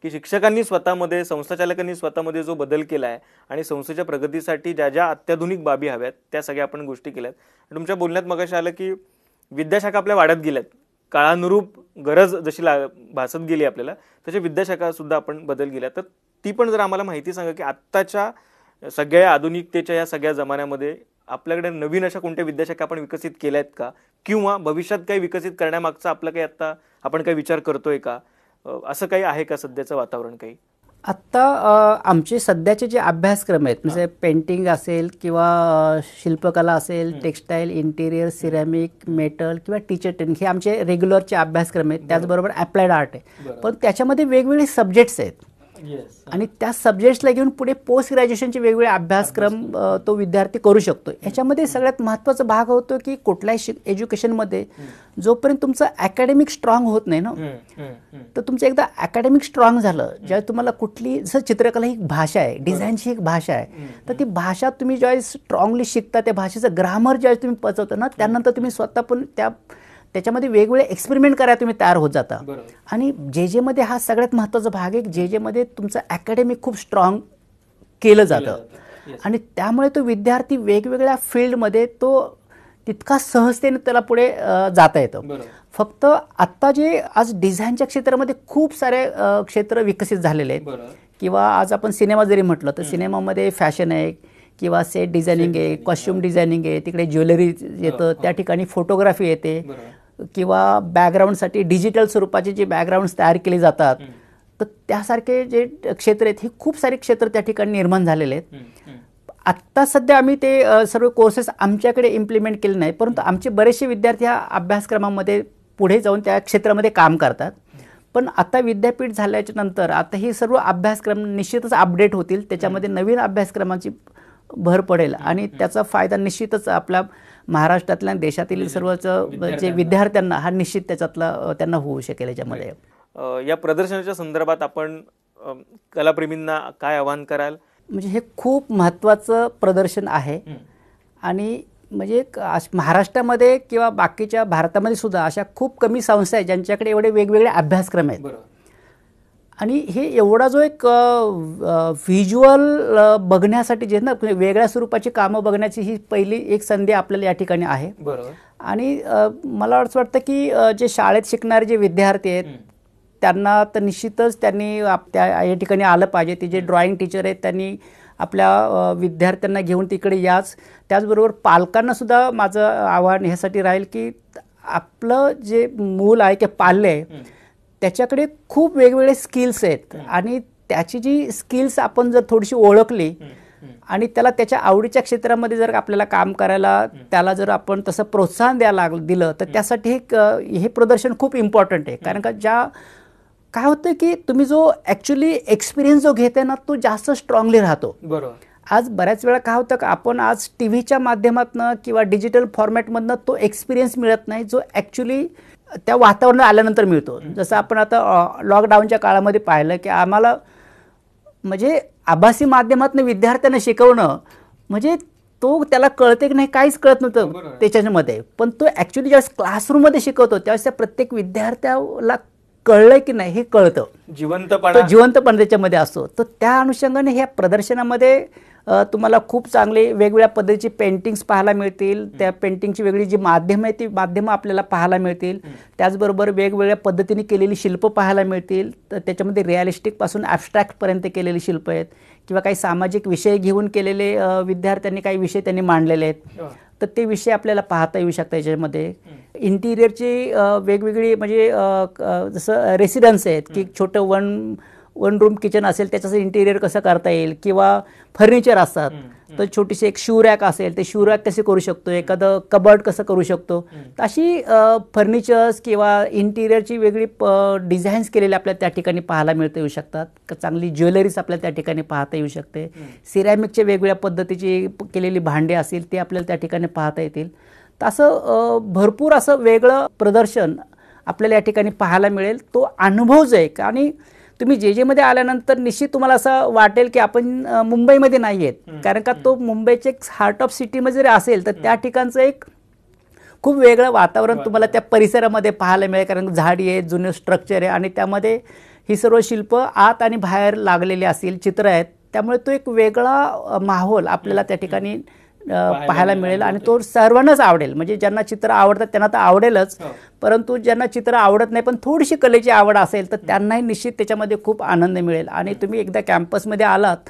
की शिक्षकांनी स्वतःमध्ये संस्थाचालकांनी स्वतःमध्ये जो बदल केला आहे आणि संस्थेच्या प्रगतीसाठी ज्या ज्या अत्याधुनिक बाबी हव्यात त्या सगळ्या आपण गोष्टी केल्यात तुमच्या बोलण्यात मग आलं की विद्याशाखा आपल्या वाढत गेल्यात काळानुरूप गरज जशी ला भासत गेली आपल्याला तशी विद्याशाखा सुद्धा आपण बदल गेल्या तर ती पण जर आम्हाला माहिती सांगा की आत्ताच्या सगळ्या आधुनिकतेच्या या सगळ्या जमान्यामध्ये आपल्याकडे नवीन अशा कोणत्या विद्याशाखा आपण विकसित केल्या आहेत का किंवा भविष्यात काही विकसित करण्यामागचा आपलं काही आत्ता आपण काही विचार करतोय का असं काही आहे का सध्याचं वातावरण काही आत्ता आमचे सध्याचे जे अभ्यासक्रम आहेत म्हणजे पेंटिंग असेल किंवा शिल्पकला असेल टेक्स्टाईल इंटिरियर सिरॅमिक मेटल किंवा टीचर टेन हे आमचे रेग्युलरचे अभ्यासक्रम आहेत त्याचबरोबर ॲप्लाइड आर्ट आहे पण त्याच्यामध्ये वेगवेगळे सब्जेक्ट्स आहेत आणि त्या सब्जेक्टला घेऊन पुढे पोस्ट ग्रॅज्युएशनचे वेगवेगळे अभ्यासक्रम तो विद्यार्थी करू शकतो याच्यामध्ये सगळ्यात महत्त्वाचा भाग होतो की कुठल्याही शिक एज्युकेशनमध्ये जोपर्यंत तुमचं अकॅडमिक स्ट्रॉंग होत नाही ना तर तुमचं एकदा अकॅडमिक स्ट्रॉंग झालं ज्या तुम्हाला कुठली जसं चित्रकला ही भाषा आहे डिझाईनची एक भाषा आहे तर ती भाषा तुम्ही ज्यावेळेस स्ट्रॉंगली शिकता त्या भाषेचं ग्रामर ज्यावेळेस तुम्ही पचवता ना त्यानंतर तुम्ही स्वतः पण त्या त्याच्यामध्ये वेगवेगळे एक्सपेरिमेंट करायला तुम्ही तयार होत जाता आणि जे जेमध्ये हा सगळ्यात महत्त्वाचा भाग आहे जे जेमध्ये तुमचं अकॅडमिक खूप स्ट्रॉंग केलं जातं आणि त्यामुळे तो विद्यार्थी वेगवेगळ्या फील्डमध्ये तो तितका सहजतेने त्याला पुढे जाता येतं फक्त आत्ता जे आज डिझाईनच्या क्षेत्रामध्ये खूप सारे क्षेत्र विकसित झालेले आहेत किंवा आज आपण सिनेमा जरी म्हटलं तर सिनेमामध्ये फॅशन आहे किंवा सेट डिझायनिंग आहे कॉस्ट्युम डिझायनिंग आहे तिकडे ज्वेलरी येतं त्या ठिकाणी फोटोग्राफी येते किंवा बॅकग्राऊंडसाठी डिजिटल स्वरूपाचे जे बॅकग्राऊंड तयार केले जातात तर त्यासारखे जे क्षेत्र आहेत हे खूप सारे क्षेत्र त्या ठिकाणी निर्माण झालेले आहेत आत्ता सध्या आम्ही ते सर्व कोर्सेस आमच्याकडे इम्प्लिमेंट केले नाही परंतु आमचे बरेचसे विद्यार्थी ह्या अभ्यासक्रमामध्ये पुढे जाऊन त्या क्षेत्रामध्ये काम करतात पण आता विद्यापीठ झाल्याच्या नंतर आता हे सर्व अभ्यासक्रम निश्चितच अपडेट होतील त्याच्यामध्ये नवीन अभ्यासक्रमाची भर पडेल आणि त्याचा फायदा निश्चितच आपला महाराष्ट्रातल्या देशातील सर्वच जे विद्यार्थ्यांना हा निश्चित त्याच्यातला त्यांना होऊ शकेल याच्यामध्ये या प्रदर्शनाच्या संदर्भात आपण कलाप्रेमींना काय आवाहन कराल म्हणजे हे खूप महत्त्वाचं प्रदर्शन आहे आणि म्हणजे महाराष्ट्रामध्ये किंवा बाकीच्या भारतामध्ये सुद्धा अशा खूप कमी संस्था आहेत ज्यांच्याकडे एवढे वेगवेगळे अभ्यासक्रम आहेत आणि हे एवढा जो एक व्हिज्युअल बघण्यासाठी जे ना म्हणजे वेगळ्या स्वरूपाची कामं बघण्याची ही पहिली एक संधी आपल्याला या ठिकाणी आहे बरोबर आणि मला असं वाटतं की जे शाळेत शिकणारे जे विद्यार्थी आहेत त्यांना तर निश्चितच त्यांनी त्या या ठिकाणी आलं पाहिजे ते जे ड्रॉइंग टीचर आहेत त्यांनी आपल्या विद्यार्थ्यांना घेऊन तिकडे याच त्याचबरोबर पालकांनासुद्धा माझं आव्हान ह्यासाठी राहील की आपलं जे मूल आहे किंवा पाल्य आहे त्याच्याकडे खूप वेगवेगळे स्किल्स आहेत आणि त्याची जी स्किल्स आपण जर थोडीशी ओळखली आणि त्याला त्याच्या आवडीच्या क्षेत्रामध्ये जर आपल्याला काम करायला त्याला जर आपण तसं प्रोत्साहन द्यायला लाग दिलं तर त्यासाठी हे प्रदर्शन खूप इम्पॉर्टंट आहे कारण का ज्या काय होतं की तुम्ही जो ॲक्च्युली एक्सपिरियन्स जो घेताय ना तो जास्त स्ट्रॉंगली राहतो बरोबर आज बऱ्याच वेळा काय होतं का आपण आज टी व्हीच्या माध्यमातून किंवा डिजिटल फॉर्मॅटमधनं तो एक्सपिरियन्स मिळत नाही जो ॲक्च्युली त्या वातावरणात आल्यानंतर मिळतो जसं आपण आता लॉकडाऊनच्या काळामध्ये पाहिलं की आम्हाला म्हणजे आभासी माध्यमातून विद्यार्थ्यांना शिकवणं म्हणजे तो त्याला कळते की नाही काहीच कळत नव्हतं त्याच्यामध्ये पण तो ॲक्च्युली ज्यावेळेस क्लासरूममध्ये शिकवतो त्यावेळेस त्या प्रत्येक विद्यार्थ्याला कळलं की नाही हे कळतं जिवंतपण जिवंतपण त्याच्यामध्ये असतो तर त्या अनुषंगाने ह्या प्रदर्शनामध्ये तुम्हाला खूप चांगले वेगवेगळ्या पद्धतीची पेंटिंग्स पाहायला मिळतील त्या पेंटिंगची वेगळी जी माध्यम आहे ती माध्यमं आपल्याला पाहायला मिळतील त्याचबरोबर वेगवेगळ्या पद्धतीने केलेली शिल्पं पाहायला मिळतील तर त्याच्यामध्ये रिअलिस्टिकपासून ॲबस्ट्रॅक्टपर्यंत केलेली शिल्पं आहेत किंवा काही सामाजिक विषय घेऊन केलेले विद्यार्थ्यांनी काही विषय त्यांनी मांडलेले आहेत तर ते विषय आपल्याला पाहता येऊ शकतात याच्यामध्ये इंटिरियरची वेगवेगळी म्हणजे जसं रेसिडन्स आहेत की छोटं वन वन रूम किचन असेल त्याच्यासाठी इंटेरियर कसं करता येईल किंवा फर्निचर असतात तर छोटीशी एक शू रॅक असेल ते शू रॅक कसे करू शकतो एखादं कबर्ड कसं करू शकतो तशी अशी फर्निचर्स किंवा इंटिरियरची वेगळी डिझाईन्स केलेले आपल्याला त्या ठिकाणी पाहायला मिळता येऊ शकतात चांगली ज्वेलरीज आपल्याला त्या ठिकाणी पाहता येऊ शकते सिरॅमिकच्या वेगवेगळ्या पद्धतीची केलेली भांडे असतील ते आपल्याला त्या ठिकाणी पाहता येतील तर असं भरपूर असं वेगळं प्रदर्शन आपल्याला या ठिकाणी पाहायला मिळेल तो अनुभव जो आहे आणि तुम्ही जे जेमध्ये आल्यानंतर निश्चित तुम्हाला असं वाटेल की आपण मुंबईमध्ये नाही आहेत कारण का तो मुंबईचे हार्ट ऑफ सिटीमध्ये जरी असेल तर त्या ठिकाणचं एक खूप वेगळं वातावरण तुम्हाला त्या परिसरामध्ये पाहायला मिळेल कारण झाडी आहे जुने स्ट्रक्चर आहे आणि त्यामध्ये ही सर्व शिल्प आत आणि बाहेर लागलेली असतील चित्र आहेत त्यामुळे तो एक वेगळा माहोल आपल्याला त्या ठिकाणी पाहायला मिळेल आणि तो सर्वांनाच आवडेल म्हणजे ज्यांना चित्र आवडतात त्यांना तर आवडेलच हो. परंतु ज्यांना चित्र आवडत नाही पण थोडीशी कलेची आवड असेल तर त्यांनाही निश्चित त्याच्यामध्ये खूप आनंद मिळेल आणि तुम्ही एकदा कॅम्पसमध्ये आलात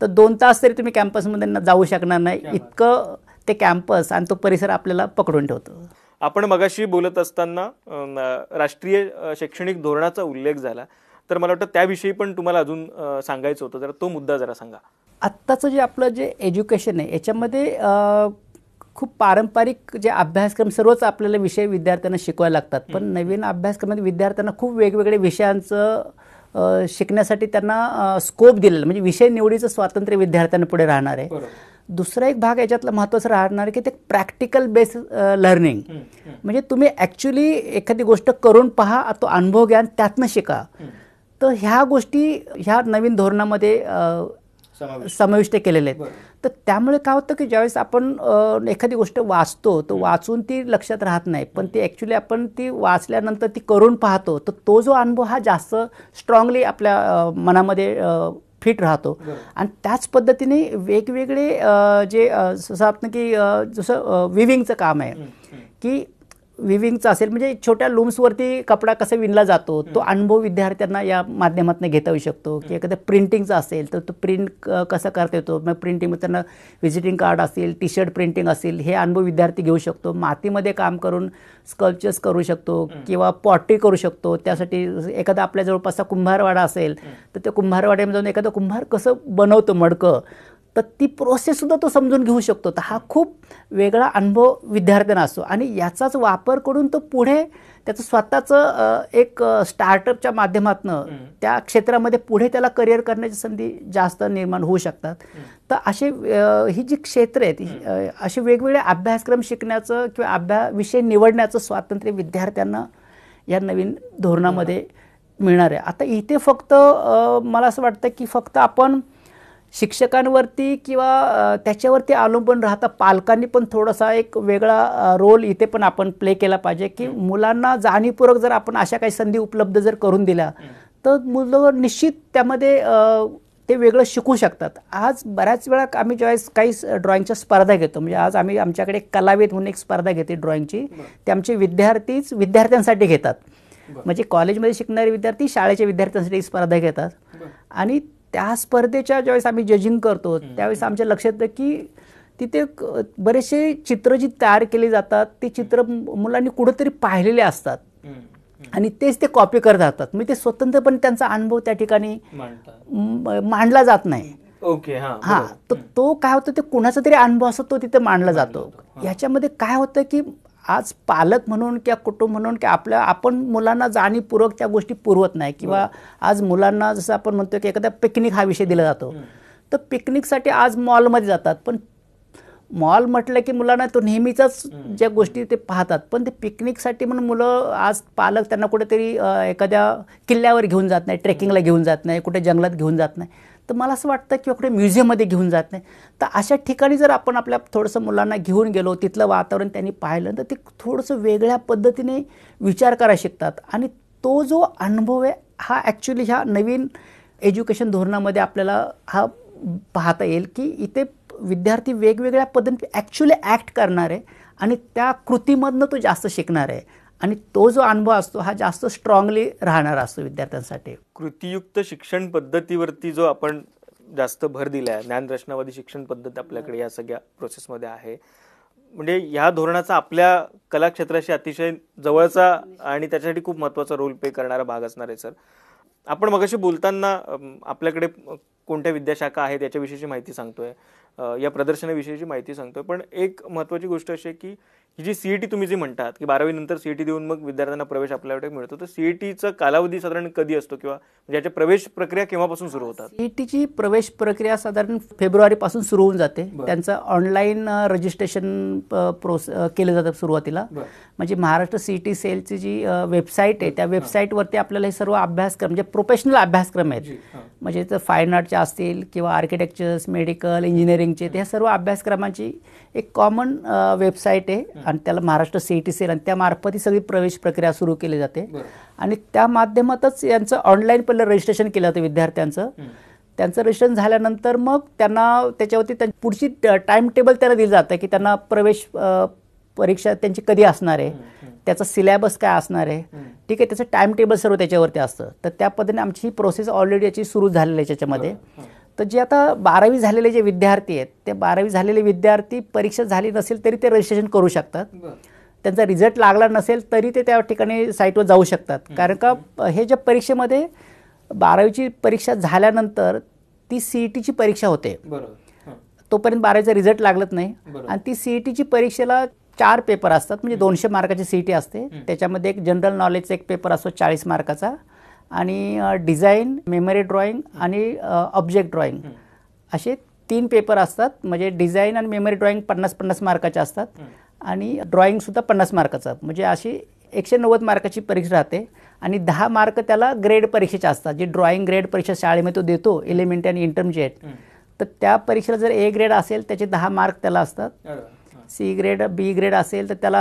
तर दोन तास तरी तुम्ही कॅम्पसमध्ये जाऊ शकणार नाही इतकं ते कॅम्पस आणि तो परिसर आपल्याला पकडून ठेवतो आपण मगाशी बोलत असताना राष्ट्रीय शैक्षणिक धोरणाचा उल्लेख झाला तर मला वाटतं त्याविषयी पण तुम्हाला अजून सांगायचं होतं जरा तो मुद्दा जरा सांगा आत्ताचं जे आपलं जे एज्युकेशन आहे याच्यामध्ये खूप पारंपरिक जे अभ्यासक्रम सर्वच आपल्याला विषय विद्यार्थ्यांना शिकवायला लागतात पण नवीन अभ्यासक्रमामध्ये विद्यार्थ्यांना खूप वेगवेगळ्या विषयांचं शिकण्यासाठी त्यांना स्कोप दिलेला म्हणजे विषय निवडीचं स्वातंत्र्य विद्यार्थ्यांना पुढे राहणार आहे दुसरा एक भाग याच्यातला महत्त्वाचा राहणार की ते प्रॅक्टिकल बेस्ड लर्निंग म्हणजे तुम्ही ॲक्च्युली एखादी गोष्ट करून पहा तो अनुभव घ्या त्यातनं शिका तर ह्या गोष्टी ह्या नवीन धोरणामध्ये समाविष्ट केलेले आहेत तर त्यामुळे काय होतं की ज्यावेळेस आपण एखादी गोष्ट वाचतो तर वाचून ती लक्षात राहत नाही पण ती ॲक्च्युली आपण ती वाचल्यानंतर ती करून पाहतो तर तो जो अनुभव हा जास्त स्ट्रॉंगली आपल्या मनामध्ये फिट राहतो आणि त्याच पद्धतीने वेगवेगळे जे जसं आपण की जसं विविंगचं काम आहे की विविंगचा असेल म्हणजे छोट्या लूम्सवरती कपडा कसा विणला जातो तो अनुभव विद्यार्थ्यांना या माध्यमातून घेता येऊ शकतो की एखाद्या प्रिंटिंगचा असेल तर तो प्रिंट कसा करता येतो मग प्रिंटिंग त्यांना व्हिजिटिंग कार्ड असेल टी शर्ट प्रिंटिंग असेल हे अनुभव विद्यार्थी घेऊ शकतो मातीमध्ये काम करून स्कल्पचर्स करू शकतो किंवा पॉटरी करू शकतो त्यासाठी एखादा आपल्या जवळपासचा कुंभारवाडा असेल तर त्या कुंभारवाड्यामध्ये जाऊन एखादं कुंभार कसं बनवतो मडकं तर ती प्रोसेससुद्धा तो समजून घेऊ शकतो तर हा खूप वेगळा अनुभव विद्यार्थ्यांना असतो आणि याचाच वापर करून तो पुढे त्याचं स्वतःचं एक स्टार्टअपच्या माध्यमातून त्या क्षेत्रामध्ये पुढे त्याला करिअर करण्याची संधी जास्त निर्माण होऊ शकतात तर असे ही जी क्षेत्र आहेत असे वेगवेगळे अभ्यासक्रम शिकण्याचं किंवा अभ्या विषय निवडण्याचं स्वातंत्र्य विद्यार्थ्यांना या नवीन धोरणामध्ये मिळणार आहे आता इथे फक्त मला असं वाटतं की फक्त आपण शिक्षकांवरती किंवा त्याच्यावरती अवलंबून राहता पालकांनी पण थोडासा एक वेगळा रोल इथे पण आपण प्ले केला पाहिजे की मुलांना जाणीवपूर्वक जर आपण अशा काही संधी उपलब्ध जर करून दिल्या तर मुलं निश्चित त्यामध्ये ते वेगळं शिकू शकतात आज बऱ्याच वेळा आम्ही ज्यावेळेस काही ड्रॉईंगच्या स्पर्धा घेतो म्हणजे आज आम्ही आमच्याकडे कलावेद म्हणून एक स्पर्धा घेते ड्रॉइंगची ते आमचे विद्यार्थीच विद्यार्थ्यांसाठी घेतात म्हणजे कॉलेजमध्ये शिकणारे विद्यार्थी शाळेच्या विद्यार्थ्यांसाठी स्पर्धा घेतात आणि त्या स्पर्धेच्या ज्यावेळेस आम्ही जजिंग करतो त्यावेळेस आमच्या लक्षात येतं की तिथे बरेचसे चित्र जी तयार केले जातात ते चित्र मुलांनी कुठंतरी पाहिलेले असतात आणि तेच ते कॉपी करत राहतात म्हणजे ते स्वतंत्रपणे त्यांचा अनुभव त्या ठिकाणी मांडला जात नाही ओके हा तर तो काय होतं ते कुणाचा तरी अनुभव असतो तो तिथे मांडला जातो ह्याच्यामध्ये काय होतं की आज पालक म्हणून किंवा कुटुंब म्हणून की आपल्या आपण मुलांना जाणीवपूर्वक त्या गोष्टी पुरवत नाही किंवा आज मुलांना जसं आपण म्हणतो की एखादा पिकनिक हा विषय दिला जातो तर पिकनिकसाठी आज मॉलमध्ये जातात पण मॉल म्हटलं की मुलांना तो नेहमीचाच ज्या गोष्टी ते पाहतात पण ते पिकनिकसाठी म्हणून मुलं आज पालक त्यांना कुठेतरी एखाद्या किल्ल्यावर घेऊन जात नाही ट्रेकिंगला घेऊन जात नाही कुठे जंगलात घेऊन जात नाही तर मला असं वाटतं की कुठे म्युझियममध्ये घेऊन जात नाही तर अशा ठिकाणी जर आपण आपल्या थोडंसं मुलांना घेऊन गेलो तिथलं वातावरण त्यांनी पाहिलं तर ते थोडंसं वेगळ्या पद्धतीने विचार करायला शिकतात आणि तो जो अनुभव आहे हा ॲक्च्युली ह्या नवीन एज्युकेशन धोरणामध्ये आपल्याला हा पाहता येईल की इथे विद्यार्थी वेगवेगळ्या पद्धतीने ॲक्च्युली ॲक्ट करणार आहे आणि त्या कृतीमधनं तो जास्त शिकणार आहे आणि तो जो अनुभव असतो हा जास्त स्ट्रॉंगली राहणार असतो विद्यार्थ्यांसाठी कृतीयुक्त शिक्षण पद्धतीवरती जो आपण जास्त भर दिला आहे ज्ञानरचनावादी शिक्षण पद्धत आपल्याकडे या सगळ्या प्रोसेसमध्ये आहे म्हणजे ह्या धोरणाचा आपल्या कला क्षेत्राशी अतिशय जवळचा आणि त्याच्यासाठी खूप महत्त्वाचा रोल प्ले करणारा भाग असणार आहे सर आपण मगाशी बोलताना आपल्याकडे कोणत्या विद्याशाखा आहेत याच्याविषयीची माहिती सांगतोय या प्रदर्शनाविषयीची माहिती सांगतोय पण एक महत्वाची गोष्ट अशी आहे की ही जी सीईटी e तुम्ही जे म्हणतात की बारावी नंतर सीईटी e देऊन मग विद्यार्थ्यांना प्रवेश आपल्याकडे मिळतो तर सीईटीचा e कालावधी साधारण कधी असतो किंवा म्हणजे याच्या प्रवेश प्रक्रिया केव्हापासून सुरू होतात सीईटीची प्रवेश प्रक्रिया साधारण फेब्रुवारीपासून सुरू होऊन जाते त्यांचं ऑनलाईन रजिस्ट्रेशन प्रोस केलं जातं सुरुवातीला म्हणजे महाराष्ट्र सीईटी सेलची जी वेबसाईट आहे त्या वेबसाईटवरती आपल्याला हे सर्व अभ्यासक्रम म्हणजे प्रोफेशनल अभ्यासक्रम आहेत म्हणजे तर फाईन आर्टचे असतील किंवा आर्किटेक्चर्स मेडिकल इंजिनिअरिंगचे त्या सर्व अभ्यासक्रमांची एक कॉमन वेबसाईट आहे आणि त्याला महाराष्ट्र सी सीईटी सेल आणि त्यामार्फत ही सगळी प्रवेश प्रक्रिया सुरू केली जाते आणि त्या माध्यमातच यांचं ऑनलाईन पहिलं रजिस्ट्रेशन केलं जातं विद्यार्थ्यांचं त्यांचं रजिस्ट्रेशन झाल्यानंतर मग त्यांना त्याच्यावरती पुढची टाइम टेबल त्याला दिलं जातं की त्यांना प्रवेश परीक्षा त्यांची कधी असणार आहे त्याचा सिलेबस काय असणार आहे ठीक आहे त्याचं टाइम टेबल सर्व त्याच्यावरती असतं तर त्या पद्धतीने आमची ही प्रोसेस ऑलरेडी याची सुरू झालेली आहे त्याच्यामध्ये तर जे आता बारावी झालेले जे विद्यार्थी आहेत ते बारावी झालेले विद्यार्थी परीक्षा झाली नसेल तरी ते रजिस्ट्रेशन करू शकतात त्यांचा रिझल्ट लागला नसेल तरी ते त्या ठिकाणी साईटवर जाऊ शकतात कारण का हे ज्या परीक्षेमध्ये बारावीची परीक्षा झाल्यानंतर ती सीई टीची e परीक्षा होते तोपर्यंत बारावीचा रिझल्ट लागत नाही आणि ती सीई टीची e परीक्षेला चार पेपर असतात म्हणजे दोनशे मार्काची टी e असते त्याच्यामध्ये एक जनरल नॉलेजचा एक पेपर असतो चाळीस मार्काचा आणि डिझाईन मेमरी ड्रॉइंग आणि ऑब्जेक्ट ड्रॉइंग असे तीन पेपर असतात म्हणजे डिझाईन आणि मेमरी ड्रॉइंग पन्नास पन्नास मार्काचे असतात आणि ड्रॉईंगसुद्धा पन्नास मार्काचं म्हणजे अशी एकशे नव्वद मार्काची परीक्षा राहते आणि दहा मार्क त्याला ग्रेड परीक्षेचे असतात जे ड्रॉइंग ग्रेड परीक्षा शाळेमध्ये तो देतो एलिमेंट आणि इंटरमिजिएट तर त्या परीक्षेला जर ए ग्रेड असेल त्याचे दहा मार्क त्याला असतात सी ग्रेड बी ग्रेड असेल तर त्याला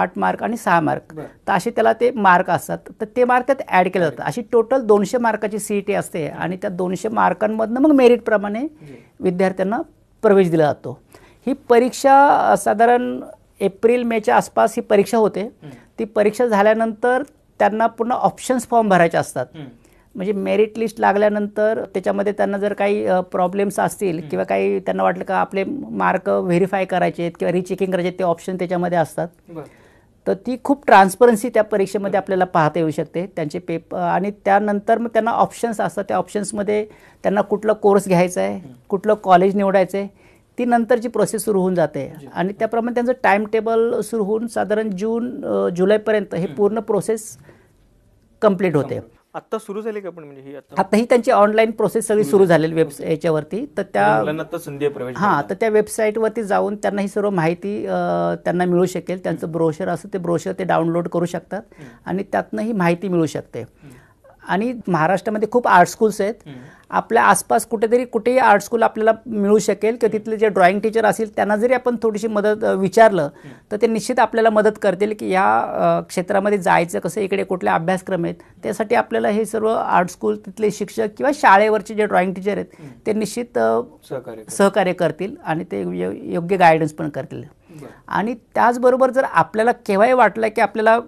आठ मार्क आणि सहा मार्क तर असे त्याला ते मार्क असतात तर ते मार्क त्यात ॲड केले जातात अशी टोटल दोनशे मार्काची सी टी असते आणि त्या दोनशे मार्कांमधनं मग मेरिटप्रमाणे विद्यार्थ्यांना प्रवेश दिला जातो ही परीक्षा साधारण एप्रिल मेच्या आसपास ही परीक्षा होते ती परीक्षा झाल्यानंतर त्यांना पुन्हा ऑप्शन्स फॉर्म भरायचे असतात म्हणजे मेरिट लिस्ट लागल्यानंतर त्याच्यामध्ये त्यांना जर काही प्रॉब्लेम्स असतील किंवा काही त्यांना वाटलं का आपले मार्क व्हेरीफाय करायचे आहेत किंवा रिचेकिंग करायचे ते ऑप्शन त्याच्यामध्ये असतात तर ती खूप ट्रान्सपरन्सी त्या परीक्षेमध्ये आपल्याला पाहता येऊ शकते त्यांचे पेप आणि त्यानंतर मग त्यांना ऑप्शन्स असतात त्या ऑप्शन्समध्ये त्यांना कुठला कोर्स घ्यायचा आहे कुठलं कॉलेज निवडायचं आहे ती नंतरची प्रोसेस सुरू होऊन जाते आणि त्याप्रमाणे त्यांचं टाईम टेबल सुरू होऊन साधारण जून जुलैपर्यंत हे पूर्ण प्रोसेस कम्प्लीट होते आता सुरू झाली का पण म्हणजे ही आता ही त्यांची ऑनलाईन प्रोसेस सगळी सुरू झालेली वेब याच्यावरती तर त्या संधी प्रवेश हां तर त्या वेबसाईटवरती जाऊन त्यांना ही सर्व माहिती त्यांना मिळू शकेल त्यांचं ब्रोशर असं ते ब्रोशर ते डाउनलोड करू शकतात आणि त्यातनं ही माहिती मिळू शकते आणि महाराष्ट्रामध्ये खूप आर्ट स्कूल्स आहेत आपल्या आसपास कुठेतरी कुठेही आर्ट स्कूल आपल्याला मिळू शकेल किंवा तिथले जे ड्रॉइंग टीचर असतील त्यांना जरी आपण थोडीशी मदत विचारलं तर ते निश्चित आपल्याला मदत करतील की या क्षेत्रामध्ये जायचं कसं इकडे कुठले अभ्यासक्रम आहेत त्यासाठी आपल्याला हे सर्व आर्ट स्कूल तिथले शिक्षक किंवा शाळेवरचे जे ड्रॉइंग टीचर आहेत ते निश्चित सहकार्य करतील आणि ते योग्य गायडन्स पण करतील आणि त्याचबरोबर जर आपल्याला केव्हाही वाटलं की आपल्याला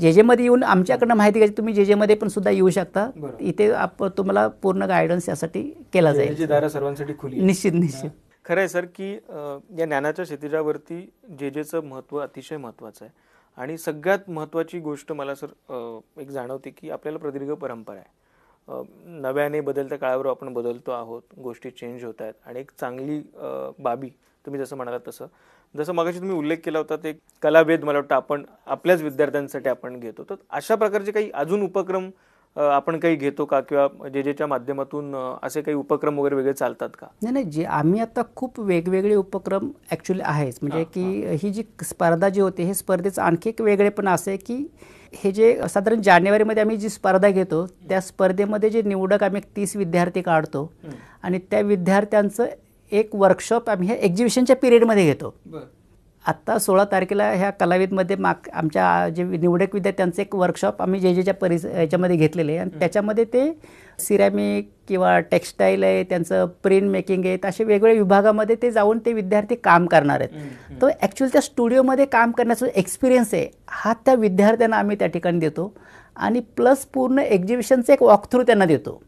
जे जेमध्ये येऊन आमच्याकडनं माहिती घ्यायची तुम्ही जे जेमध्ये पण सुद्धा येऊ शकता इथे तुम्हाला पूर्ण गायडन्स यासाठी केला जाईल दारा सर्वांसाठी खुली निश्चित निश्चित खरं आहे सर की या ज्ञानाच्या क्षितिजावरती जे जेचं महत्त्व अतिशय महत्त्वाचं आहे आणि सगळ्यात महत्त्वाची गोष्ट मला सर एक जाणवते की आपल्याला प्रदीर्घ परंपरा आहे नव्याने बदलत्या काळावर आपण बदलतो आहोत गोष्टी चेंज होत आहेत आणि एक चांगली बाबी तुम्ही जसं म्हणालात तसं जसं मगाशी तुम्ही उल्लेख केला होता ते कलाभेद मला वाटतं आपण आपल्याच विद्यार्थ्यांसाठी आपण घेतो तर अशा प्रकारचे काही अजून उपक्रम आपण काही घेतो का किंवा जे जेच्या माध्यमातून असे काही उपक्रम वगैरे वेगळे चालतात का नाही नाही जे आम्ही आता खूप वेगवेगळे उपक्रम ॲक्च्युली आहेच म्हणजे की ही जी स्पर्धा जी होते हे स्पर्धेचं आणखी एक वेगळे पण असे की हे जे साधारण जानेवारीमध्ये आम्ही जी स्पर्धा घेतो त्या स्पर्धेमध्ये जे निवडक आम्ही तीस विद्यार्थी काढतो आणि त्या विद्यार्थ्यांचं एक वर्कशॉप आम्ही हे एक्झिबिशनच्या पिरियडमध्ये घेतो आत्ता सोळा तारखेला ह्या कलावीदमध्ये माग आमच्या जे निवडक विद्यार्थ्यांचं एक वर्कशॉप आम्ही जे जेच्या परिस याच्यामध्ये घेतलेले आहे आणि त्याच्यामध्ये ते सिरॅमिक किंवा टेक्स्टाईल आहे त्यांचं प्रिंट मेकिंग आहे असे वेगवेगळ्या विभागामध्ये ते जाऊन ते विद्यार्थी काम करणार आहेत तर ॲक्च्युअली त्या स्टुडिओमध्ये काम करण्याचा एक्सपिरियन्स आहे हा त्या विद्यार्थ्यांना आम्ही त्या ठिकाणी देतो आणि प्लस पूर्ण एक्झिबिशनचं एक वॉक थ्रू त्यांना देतो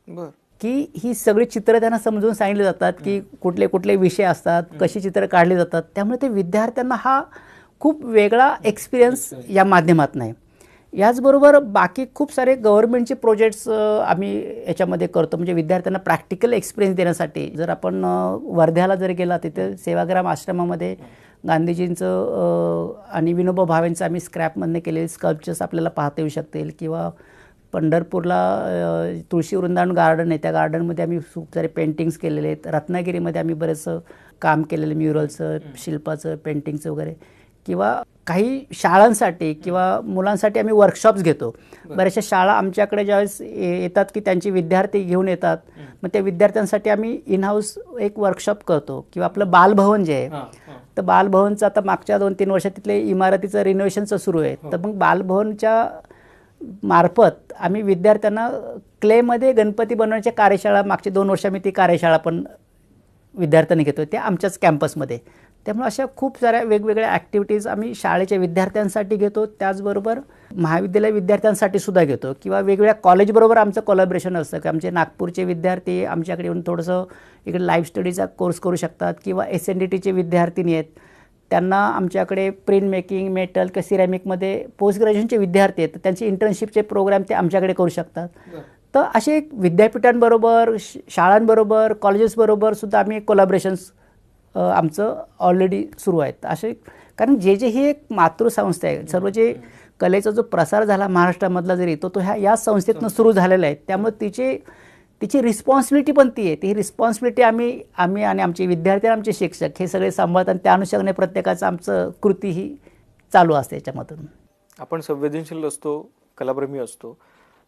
की ही सगळी चित्रं त्यांना समजून सांगितले जातात की कुठले कुठले विषय असतात कशी चित्रं काढली जातात त्यामुळे ते विद्यार्थ्यांना हा खूप वेगळा एक्सपिरियन्स या माध्यमात नाही याचबरोबर बाकी खूप सारे गव्हर्नमेंटचे प्रोजेक्ट्स आम्ही याच्यामध्ये करतो म्हणजे विद्यार्थ्यांना प्रॅक्टिकल एक्सपिरियन्स देण्यासाठी जर आपण वर्ध्याला जर गेला तिथे सेवाग्राम आश्रमामध्ये गांधीजींचं आणि विनोबा भावेंचं आम्ही स्क्रॅपमधनं केलेले स्कल्पचर्स आपल्याला पाहता येऊ शकतील किंवा पंढरपूरला तुळशी वृंदावन गार्डन आहे त्या गार्डनमध्ये आम्ही खूप सारे पेंटिंग्स केलेले आहेत रत्नागिरीमध्ये आम्ही बरंचसं काम केलेलं म्युरलचं शिल्पाचं पेंटिंगचं वगैरे किंवा काही शाळांसाठी किंवा मुलांसाठी आम्ही वर्कशॉप्स घेतो बऱ्याचशा शाळा आमच्याकडे ज्यावेळेस येतात की त्यांची विद्यार्थी घेऊन येतात मग त्या विद्यार्थ्यांसाठी आम्ही हाऊस एक वर्कशॉप करतो किंवा आपलं बालभवन जे आहे तर बालभवनचं आता मागच्या दोन तीन वर्षात तिथले इमारतीचं रिनोव्हेशनचं सुरू आहे हो. तर मग बालभवनच्या मार्फत आम्ही विद्यार्थ्यांना क्लेमध्ये गणपती बनवण्याच्या कार्यशाळा मागची दोन वर्ष आम्ही ती कार्यशाळा पण विद्यार्थ्यांनी घेतो त्या आमच्याच कॅम्पसमध्ये त्यामुळे अशा खूप साऱ्या वेगवेगळ्या ॲक्टिव्हिटीज आम्ही शाळेच्या विद्यार्थ्यांसाठी घेतो त्याचबरोबर महाविद्यालय विद्यार्थ्यांसाठी सुद्धा घेतो किंवा वेगवेगळ्या कॉलेजबरोबर आमचं कॉलॅबरेशन असतं की आमचे नागपूरचे विद्यार्थी आमच्याकडे येऊन थोडंसं इकडे लाईफ स्टडीचा कोर्स करू शकतात किंवा एस एन डी टीचे विद्यार्थिनी आहेत त्यांना आमच्याकडे प्रिंट मेकिंग मेटल किंवा सिरॅमिकमध्ये पोस्ट ग्रॅज्युएशनचे विद्यार्थी आहेत तर त्यांचे इंटर्नशिपचे प्रोग्राम ते आमच्याकडे करू शकतात तर असे विद्यापीठांबरोबर शाळांबरोबर कॉलेजेसबरोबर सुद्धा आम्ही कोलॅबरेशन्स आमचं ऑलरेडी सुरू आहेत असे कारण जे जे ही एक मातृसंस्था आहे सर्व जे कलेचा जो प्रसार झाला महाराष्ट्रामधला जरी तो तो ह्या या संस्थेतनं सुरू झालेला आहे त्यामुळे तिचे तिची रिस्पॉन्सिबिलिटी पण ती आहे ती रिस्पॉन्सिबिलिटी आम्ही आम्ही आणि आमचे विद्यार्थी आणि आमचे शिक्षक हे सगळे सांभाळतात आणि त्या अनुषंगाने प्रत्येकाचं आमचं कृती ही चालू असते याच्यामधून आपण संवेदनशील असतो कलाप्रेमी असतो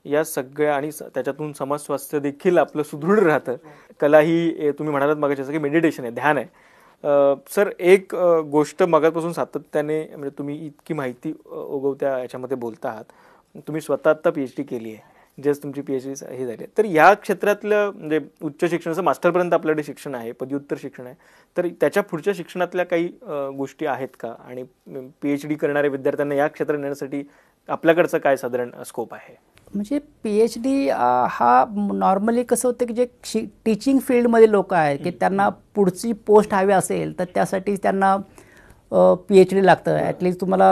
या सगळ्या आणि त्याच्यातून समाज स्वास्थ्य देखील आपलं सुदृढ राहतं कला ही तुम्ही म्हणालात मग जसं की मेडिटेशन आहे ध्यान आहे सर एक गोष्ट मगापासून सातत्याने म्हणजे तुम्ही इतकी माहिती उगवत्या याच्यामध्ये बोलता आहात तुम्ही स्वतः आत्ता पी एच डी केली आहे जस्ट तुमची पी एच डी हे झाली तर ह्या क्षेत्रातलं म्हणजे उच्च शिक्षणाचं मास्टरपर्यंत आपल्याकडे शिक्षण आहे पदव्युत्तर शिक्षण आहे तर त्याच्या पुढच्या शिक्षणातल्या काही गोष्टी आहेत का आणि पी एच डी करणाऱ्या विद्यार्थ्यांना या क्षेत्रात नेण्यासाठी आपल्याकडचं काय साधारण स्कोप आहे म्हणजे पी एच डी हा नॉर्मली कसं होतं की जे शि टीचिंग फील्डमध्ये लोक आहेत की त्यांना पुढची पोस्ट हवी असेल तर त्यासाठी त्यांना पी एच डी लागतं ॲटलीस्ट तुम्हाला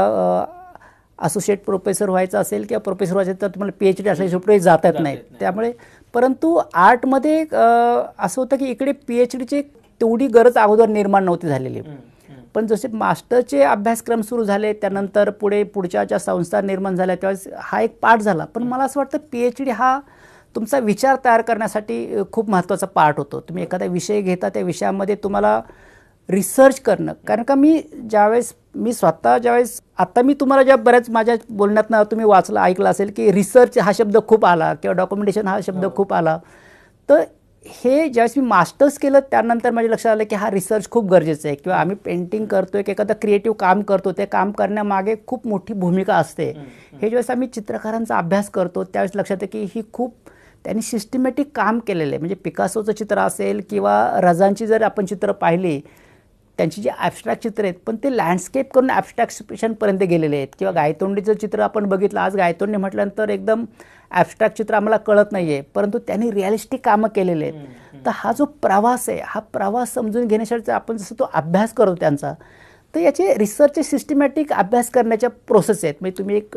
असोसिएट प्रोफेसर व्हायचं असेल किंवा प्रोफेसर व्हायचं तर तुम्हाला पी एच डी असल्याशिवाय कुठे जातात नाहीत त्यामुळे परंतु आर्टमध्ये असं होतं की इकडे पी एच डीची तेवढी गरज अगोदर निर्माण नव्हती झालेली पण जसे मास्टरचे अभ्यासक्रम सुरू झाले त्यानंतर पुढे पुढच्या ज्या संस्था निर्माण झाल्या त्यावेळेस हा एक पाठ झाला पण मला असं वाटतं पी एच डी हा तुमचा विचार तयार करण्यासाठी खूप महत्त्वाचा पार्ट होतो तुम्ही एखादा विषय घेता त्या विषयामध्ये तुम्हाला रिसर्च करणं कारण का मी ज्यावेळेस मी स्वतः ज्यावेळेस आता मी तुम्हाला ज्या बऱ्याच माझ्या बोलण्यातनं तुम्ही वाचलं ऐकलं असेल की रिसर्च हा शब्द खूप आला किंवा डॉक्युमेंटेशन हा शब्द हो. खूप आला तर हे ज्यावेळेस मी मास्टर्स केलं त्यानंतर माझ्या लक्षात आलं की हा रिसर्च खूप गरजेचं आहे किंवा आम्ही पेंटिंग करतोय की एखादं क्रिएटिव्ह काम करतो ते काम करण्यामागे खूप मोठी भूमिका असते हे ज्यावेळेस आम्ही चित्रकारांचा अभ्यास करतो त्यावेळेस लक्षात आहे की ही खूप त्यांनी सिस्टमॅटिक काम केलेलं आहे म्हणजे पिकासोचं चित्र असेल किंवा रजांची जर आपण चित्र पाहिली त्यांची जी ॲबस्ट्रॅक्ट चित्र आहेत पण ते लँडस्केप करून ॲबस्ट्रॅक्शपेशनपर्यंत गेलेले आहेत किंवा गायतोंडीचं चित्र आपण बघितलं आज गायतोंडी म्हटल्यानंतर एकदम ॲबस्ट्रॅक्ट चित्र आम्हाला कळत नाही आहे परंतु त्यांनी रिअलिस्टिक कामं केलेले आहेत तर हा जो प्रवास आहे हा प्रवास समजून घेण्यासाठी आपण जसं तो अभ्यास करतो त्यांचा तर याचे रिसर्चचे सिस्टमॅटिक अभ्यास करण्याच्या प्रोसेस आहेत म्हणजे तुम्ही एक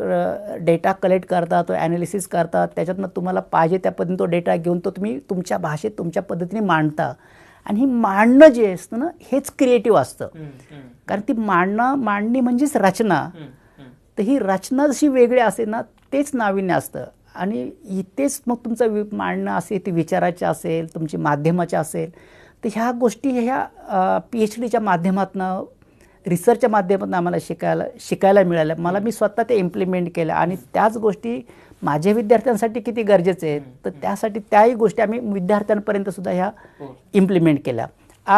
डेटा कलेक्ट करता तो ॲनालिसिस करता त्याच्यातनं तुम्हाला पाहिजे त्या पद्धतीने तो डेटा घेऊन तो तुम्ही तुमच्या भाषेत तुमच्या पद्धतीने मांडता आणि ही मांडणं जे असतं ना हेच क्रिएटिव्ह असतं कारण ती मांडणं मांडणी म्हणजेच रचना तर ही रचना जशी वेगळी असते ना तेच नाविन्य असतं आणि इथेच मग तुमचं वि मांडणं असेल ते विचाराचे असेल तुमची माध्यमाचे असेल तर ह्या गोष्टी ह्या पी एच डीच्या माध्यमातनं रिसर्चच्या माध्यमातून आम्हाला शिकायला शिकायला मिळालं मला मी स्वतः ते इम्प्लिमेंट केलं आणि त्याच गोष्टी माझ्या विद्यार्थ्यांसाठी किती गरजेचे आहेत तर त्यासाठी त्याही गोष्टी आम्ही विद्यार्थ्यांपर्यंत सुद्धा ह्या इम्प्लिमेंट हो. केल्या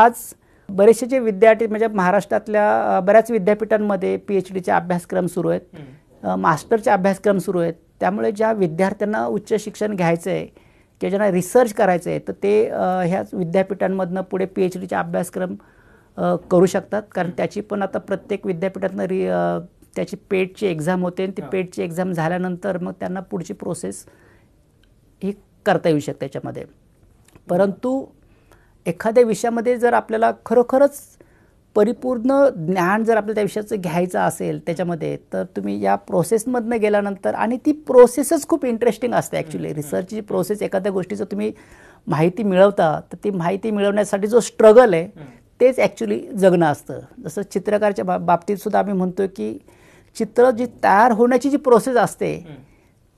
आज बरेचसे जे विद्यार्थी म्हणजे महाराष्ट्रातल्या बऱ्याच विद्यापीठांमध्ये पी एच डीचे अभ्यासक्रम सुरू आहेत मास्टरचे अभ्यासक्रम सुरू आहेत त्यामुळे ज्या विद्यार्थ्यांना उच्च शिक्षण घ्यायचं आहे किंवा ज्यांना रिसर्च करायचं आहे तर ते ह्याच विद्यापीठांमधनं पुढे पी एच डीचे अभ्यासक्रम करू शकतात कारण त्याची पण आता प्रत्येक विद्यापीठातनं रि त्याची पेटची एक्झाम होते आणि ती पेटची एक्झाम झाल्यानंतर मग त्यांना पुढची प्रोसेस ही करता येऊ शकते त्याच्यामध्ये परंतु एखाद्या विषयामध्ये जर आपल्याला खरोखरच परिपूर्ण ज्ञान जर आपल्या त्या विषयाचं घ्यायचं असेल त्याच्यामध्ये तर तुम्ही या प्रोसेसमधनं गेल्यानंतर आणि ती प्रोसेसच खूप इंटरेस्टिंग असते ॲक्च्युली रिसर्चची प्रोसेस एखाद्या गोष्टीचं तुम्ही माहिती मिळवता तर ती माहिती मिळवण्यासाठी जो स्ट्रगल आहे तेच ॲक्च्युली जगणं असतं जसं चित्रकारच्या बा बाबतीतसुद्धा आम्ही म्हणतो की चित्र जी तयार होण्याची जी प्रोसेस असते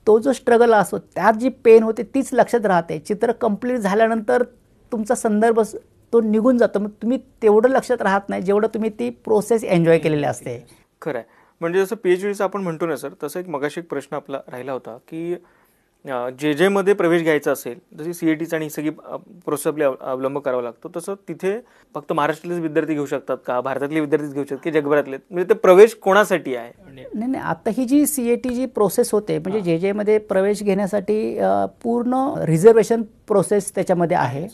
तो जो स्ट्रगल असतो त्यात जी पेन होते तीच लक्षात राहते चित्र कंप्लीट झाल्यानंतर तुमचा संदर्भ तो निघून जातो मग तुम्ही तेवढं लक्षात राहत नाही जेवढं तुम्ही ती प्रोसेस एन्जॉय केलेली असते खरं आहे म्हणजे जसं पी एच डीचं आपण म्हणतो ना सर तसं एक मगाशी एक प्रश्न आपला राहिला होता की जे मध्ये प्रवेश घ्यायचा असेल जशी सी ए टीचा आणि सगळी प्रोसेस आपली अवलंब करावा लागतो तसं तिथे फक्त महाराष्ट्रातलेच विद्यार्थी घेऊ शकतात का भारतातले विद्यार्थी घेऊ शकतात की जगभरातले म्हणजे ते प्रवेश कोणासाठी आहे नाही नाही आता ही जी सी ए टी जी प्रोसेस होते म्हणजे जे मध्ये प्रवेश घेण्यासाठी पूर्ण रिझर्वेशन प्रोसेस त्याच्यामध्ये आहे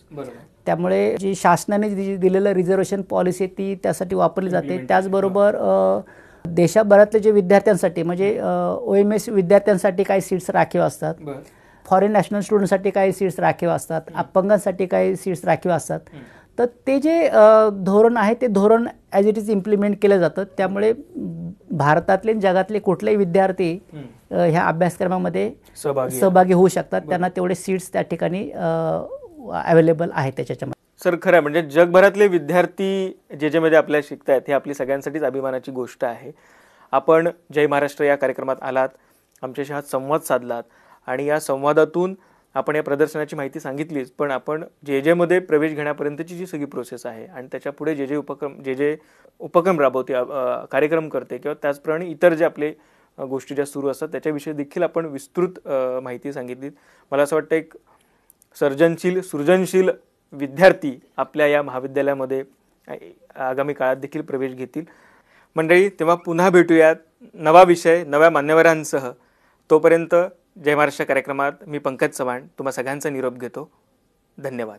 त्यामुळे जी शासनाने दिलेलं रिझर्वेशन पॉलिसी ती त्यासाठी वापरली जाते त्याचबरोबर देशाभरातले जे विद्यार्थ्यांसाठी म्हणजे ओ एम एस विद्यार्थ्यांसाठी काही सीट्स राखीव असतात फॉरेन नॅशनल स्टुडंटसाठी काही सीट्स राखीव असतात अपंगांसाठी काही सीट्स राखीव असतात तर ते जे धोरण आहे ते धोरण ॲज इट इज इम्प्लिमेंट केलं जातं त्यामुळे भारतातले जगातले कुठलेही विद्यार्थी ह्या अभ्यासक्रमामध्ये सहभागी होऊ शकतात त्यांना तेवढे सीट्स त्या ठिकाणी अवेलेबल आहेत त्याच्यामध्ये सर खरं म्हणजे जगभरातले विद्यार्थी जे जेमध्ये आपल्याला शिकतायत हे आपली सगळ्यांसाठीच अभिमानाची गोष्ट आहे आपण जय महाराष्ट्र या कार्यक्रमात आलात आमच्याशी हा संवाद साधलात आणि या संवादातून आपण या प्रदर्शनाची माहिती सांगितलीच पण आपण जे जेमध्ये प्रवेश घेण्यापर्यंतची जी सगळी प्रोसेस आहे आणि त्याच्या पुढे जे जे उपक्रम जे जे उपक्रम राबवते कार्यक्रम करते किंवा त्याचप्रमाणे इतर जे आपले गोष्टी ज्या सुरू असतात त्याच्याविषयी देखील आपण विस्तृत माहिती सांगितली मला असं वाटतं एक सर्जनशील सृजनशील विद्यार्थी आपल्या या महाविद्यालयामध्ये आगामी काळात देखील प्रवेश घेतील मंडळी तेव्हा पुन्हा भेटूयात नवा विषय नव्या मान्यवरांसह तोपर्यंत जय महाराष्ट्र कार्यक्रमात मी पंकज चव्हाण तुम्हा सगळ्यांचा निरोप घेतो धन्यवाद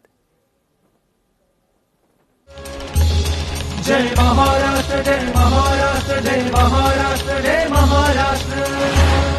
जय महाराष्ट्र जय महाराष्ट्र जय महाराष्ट्र जय महाराष्ट्र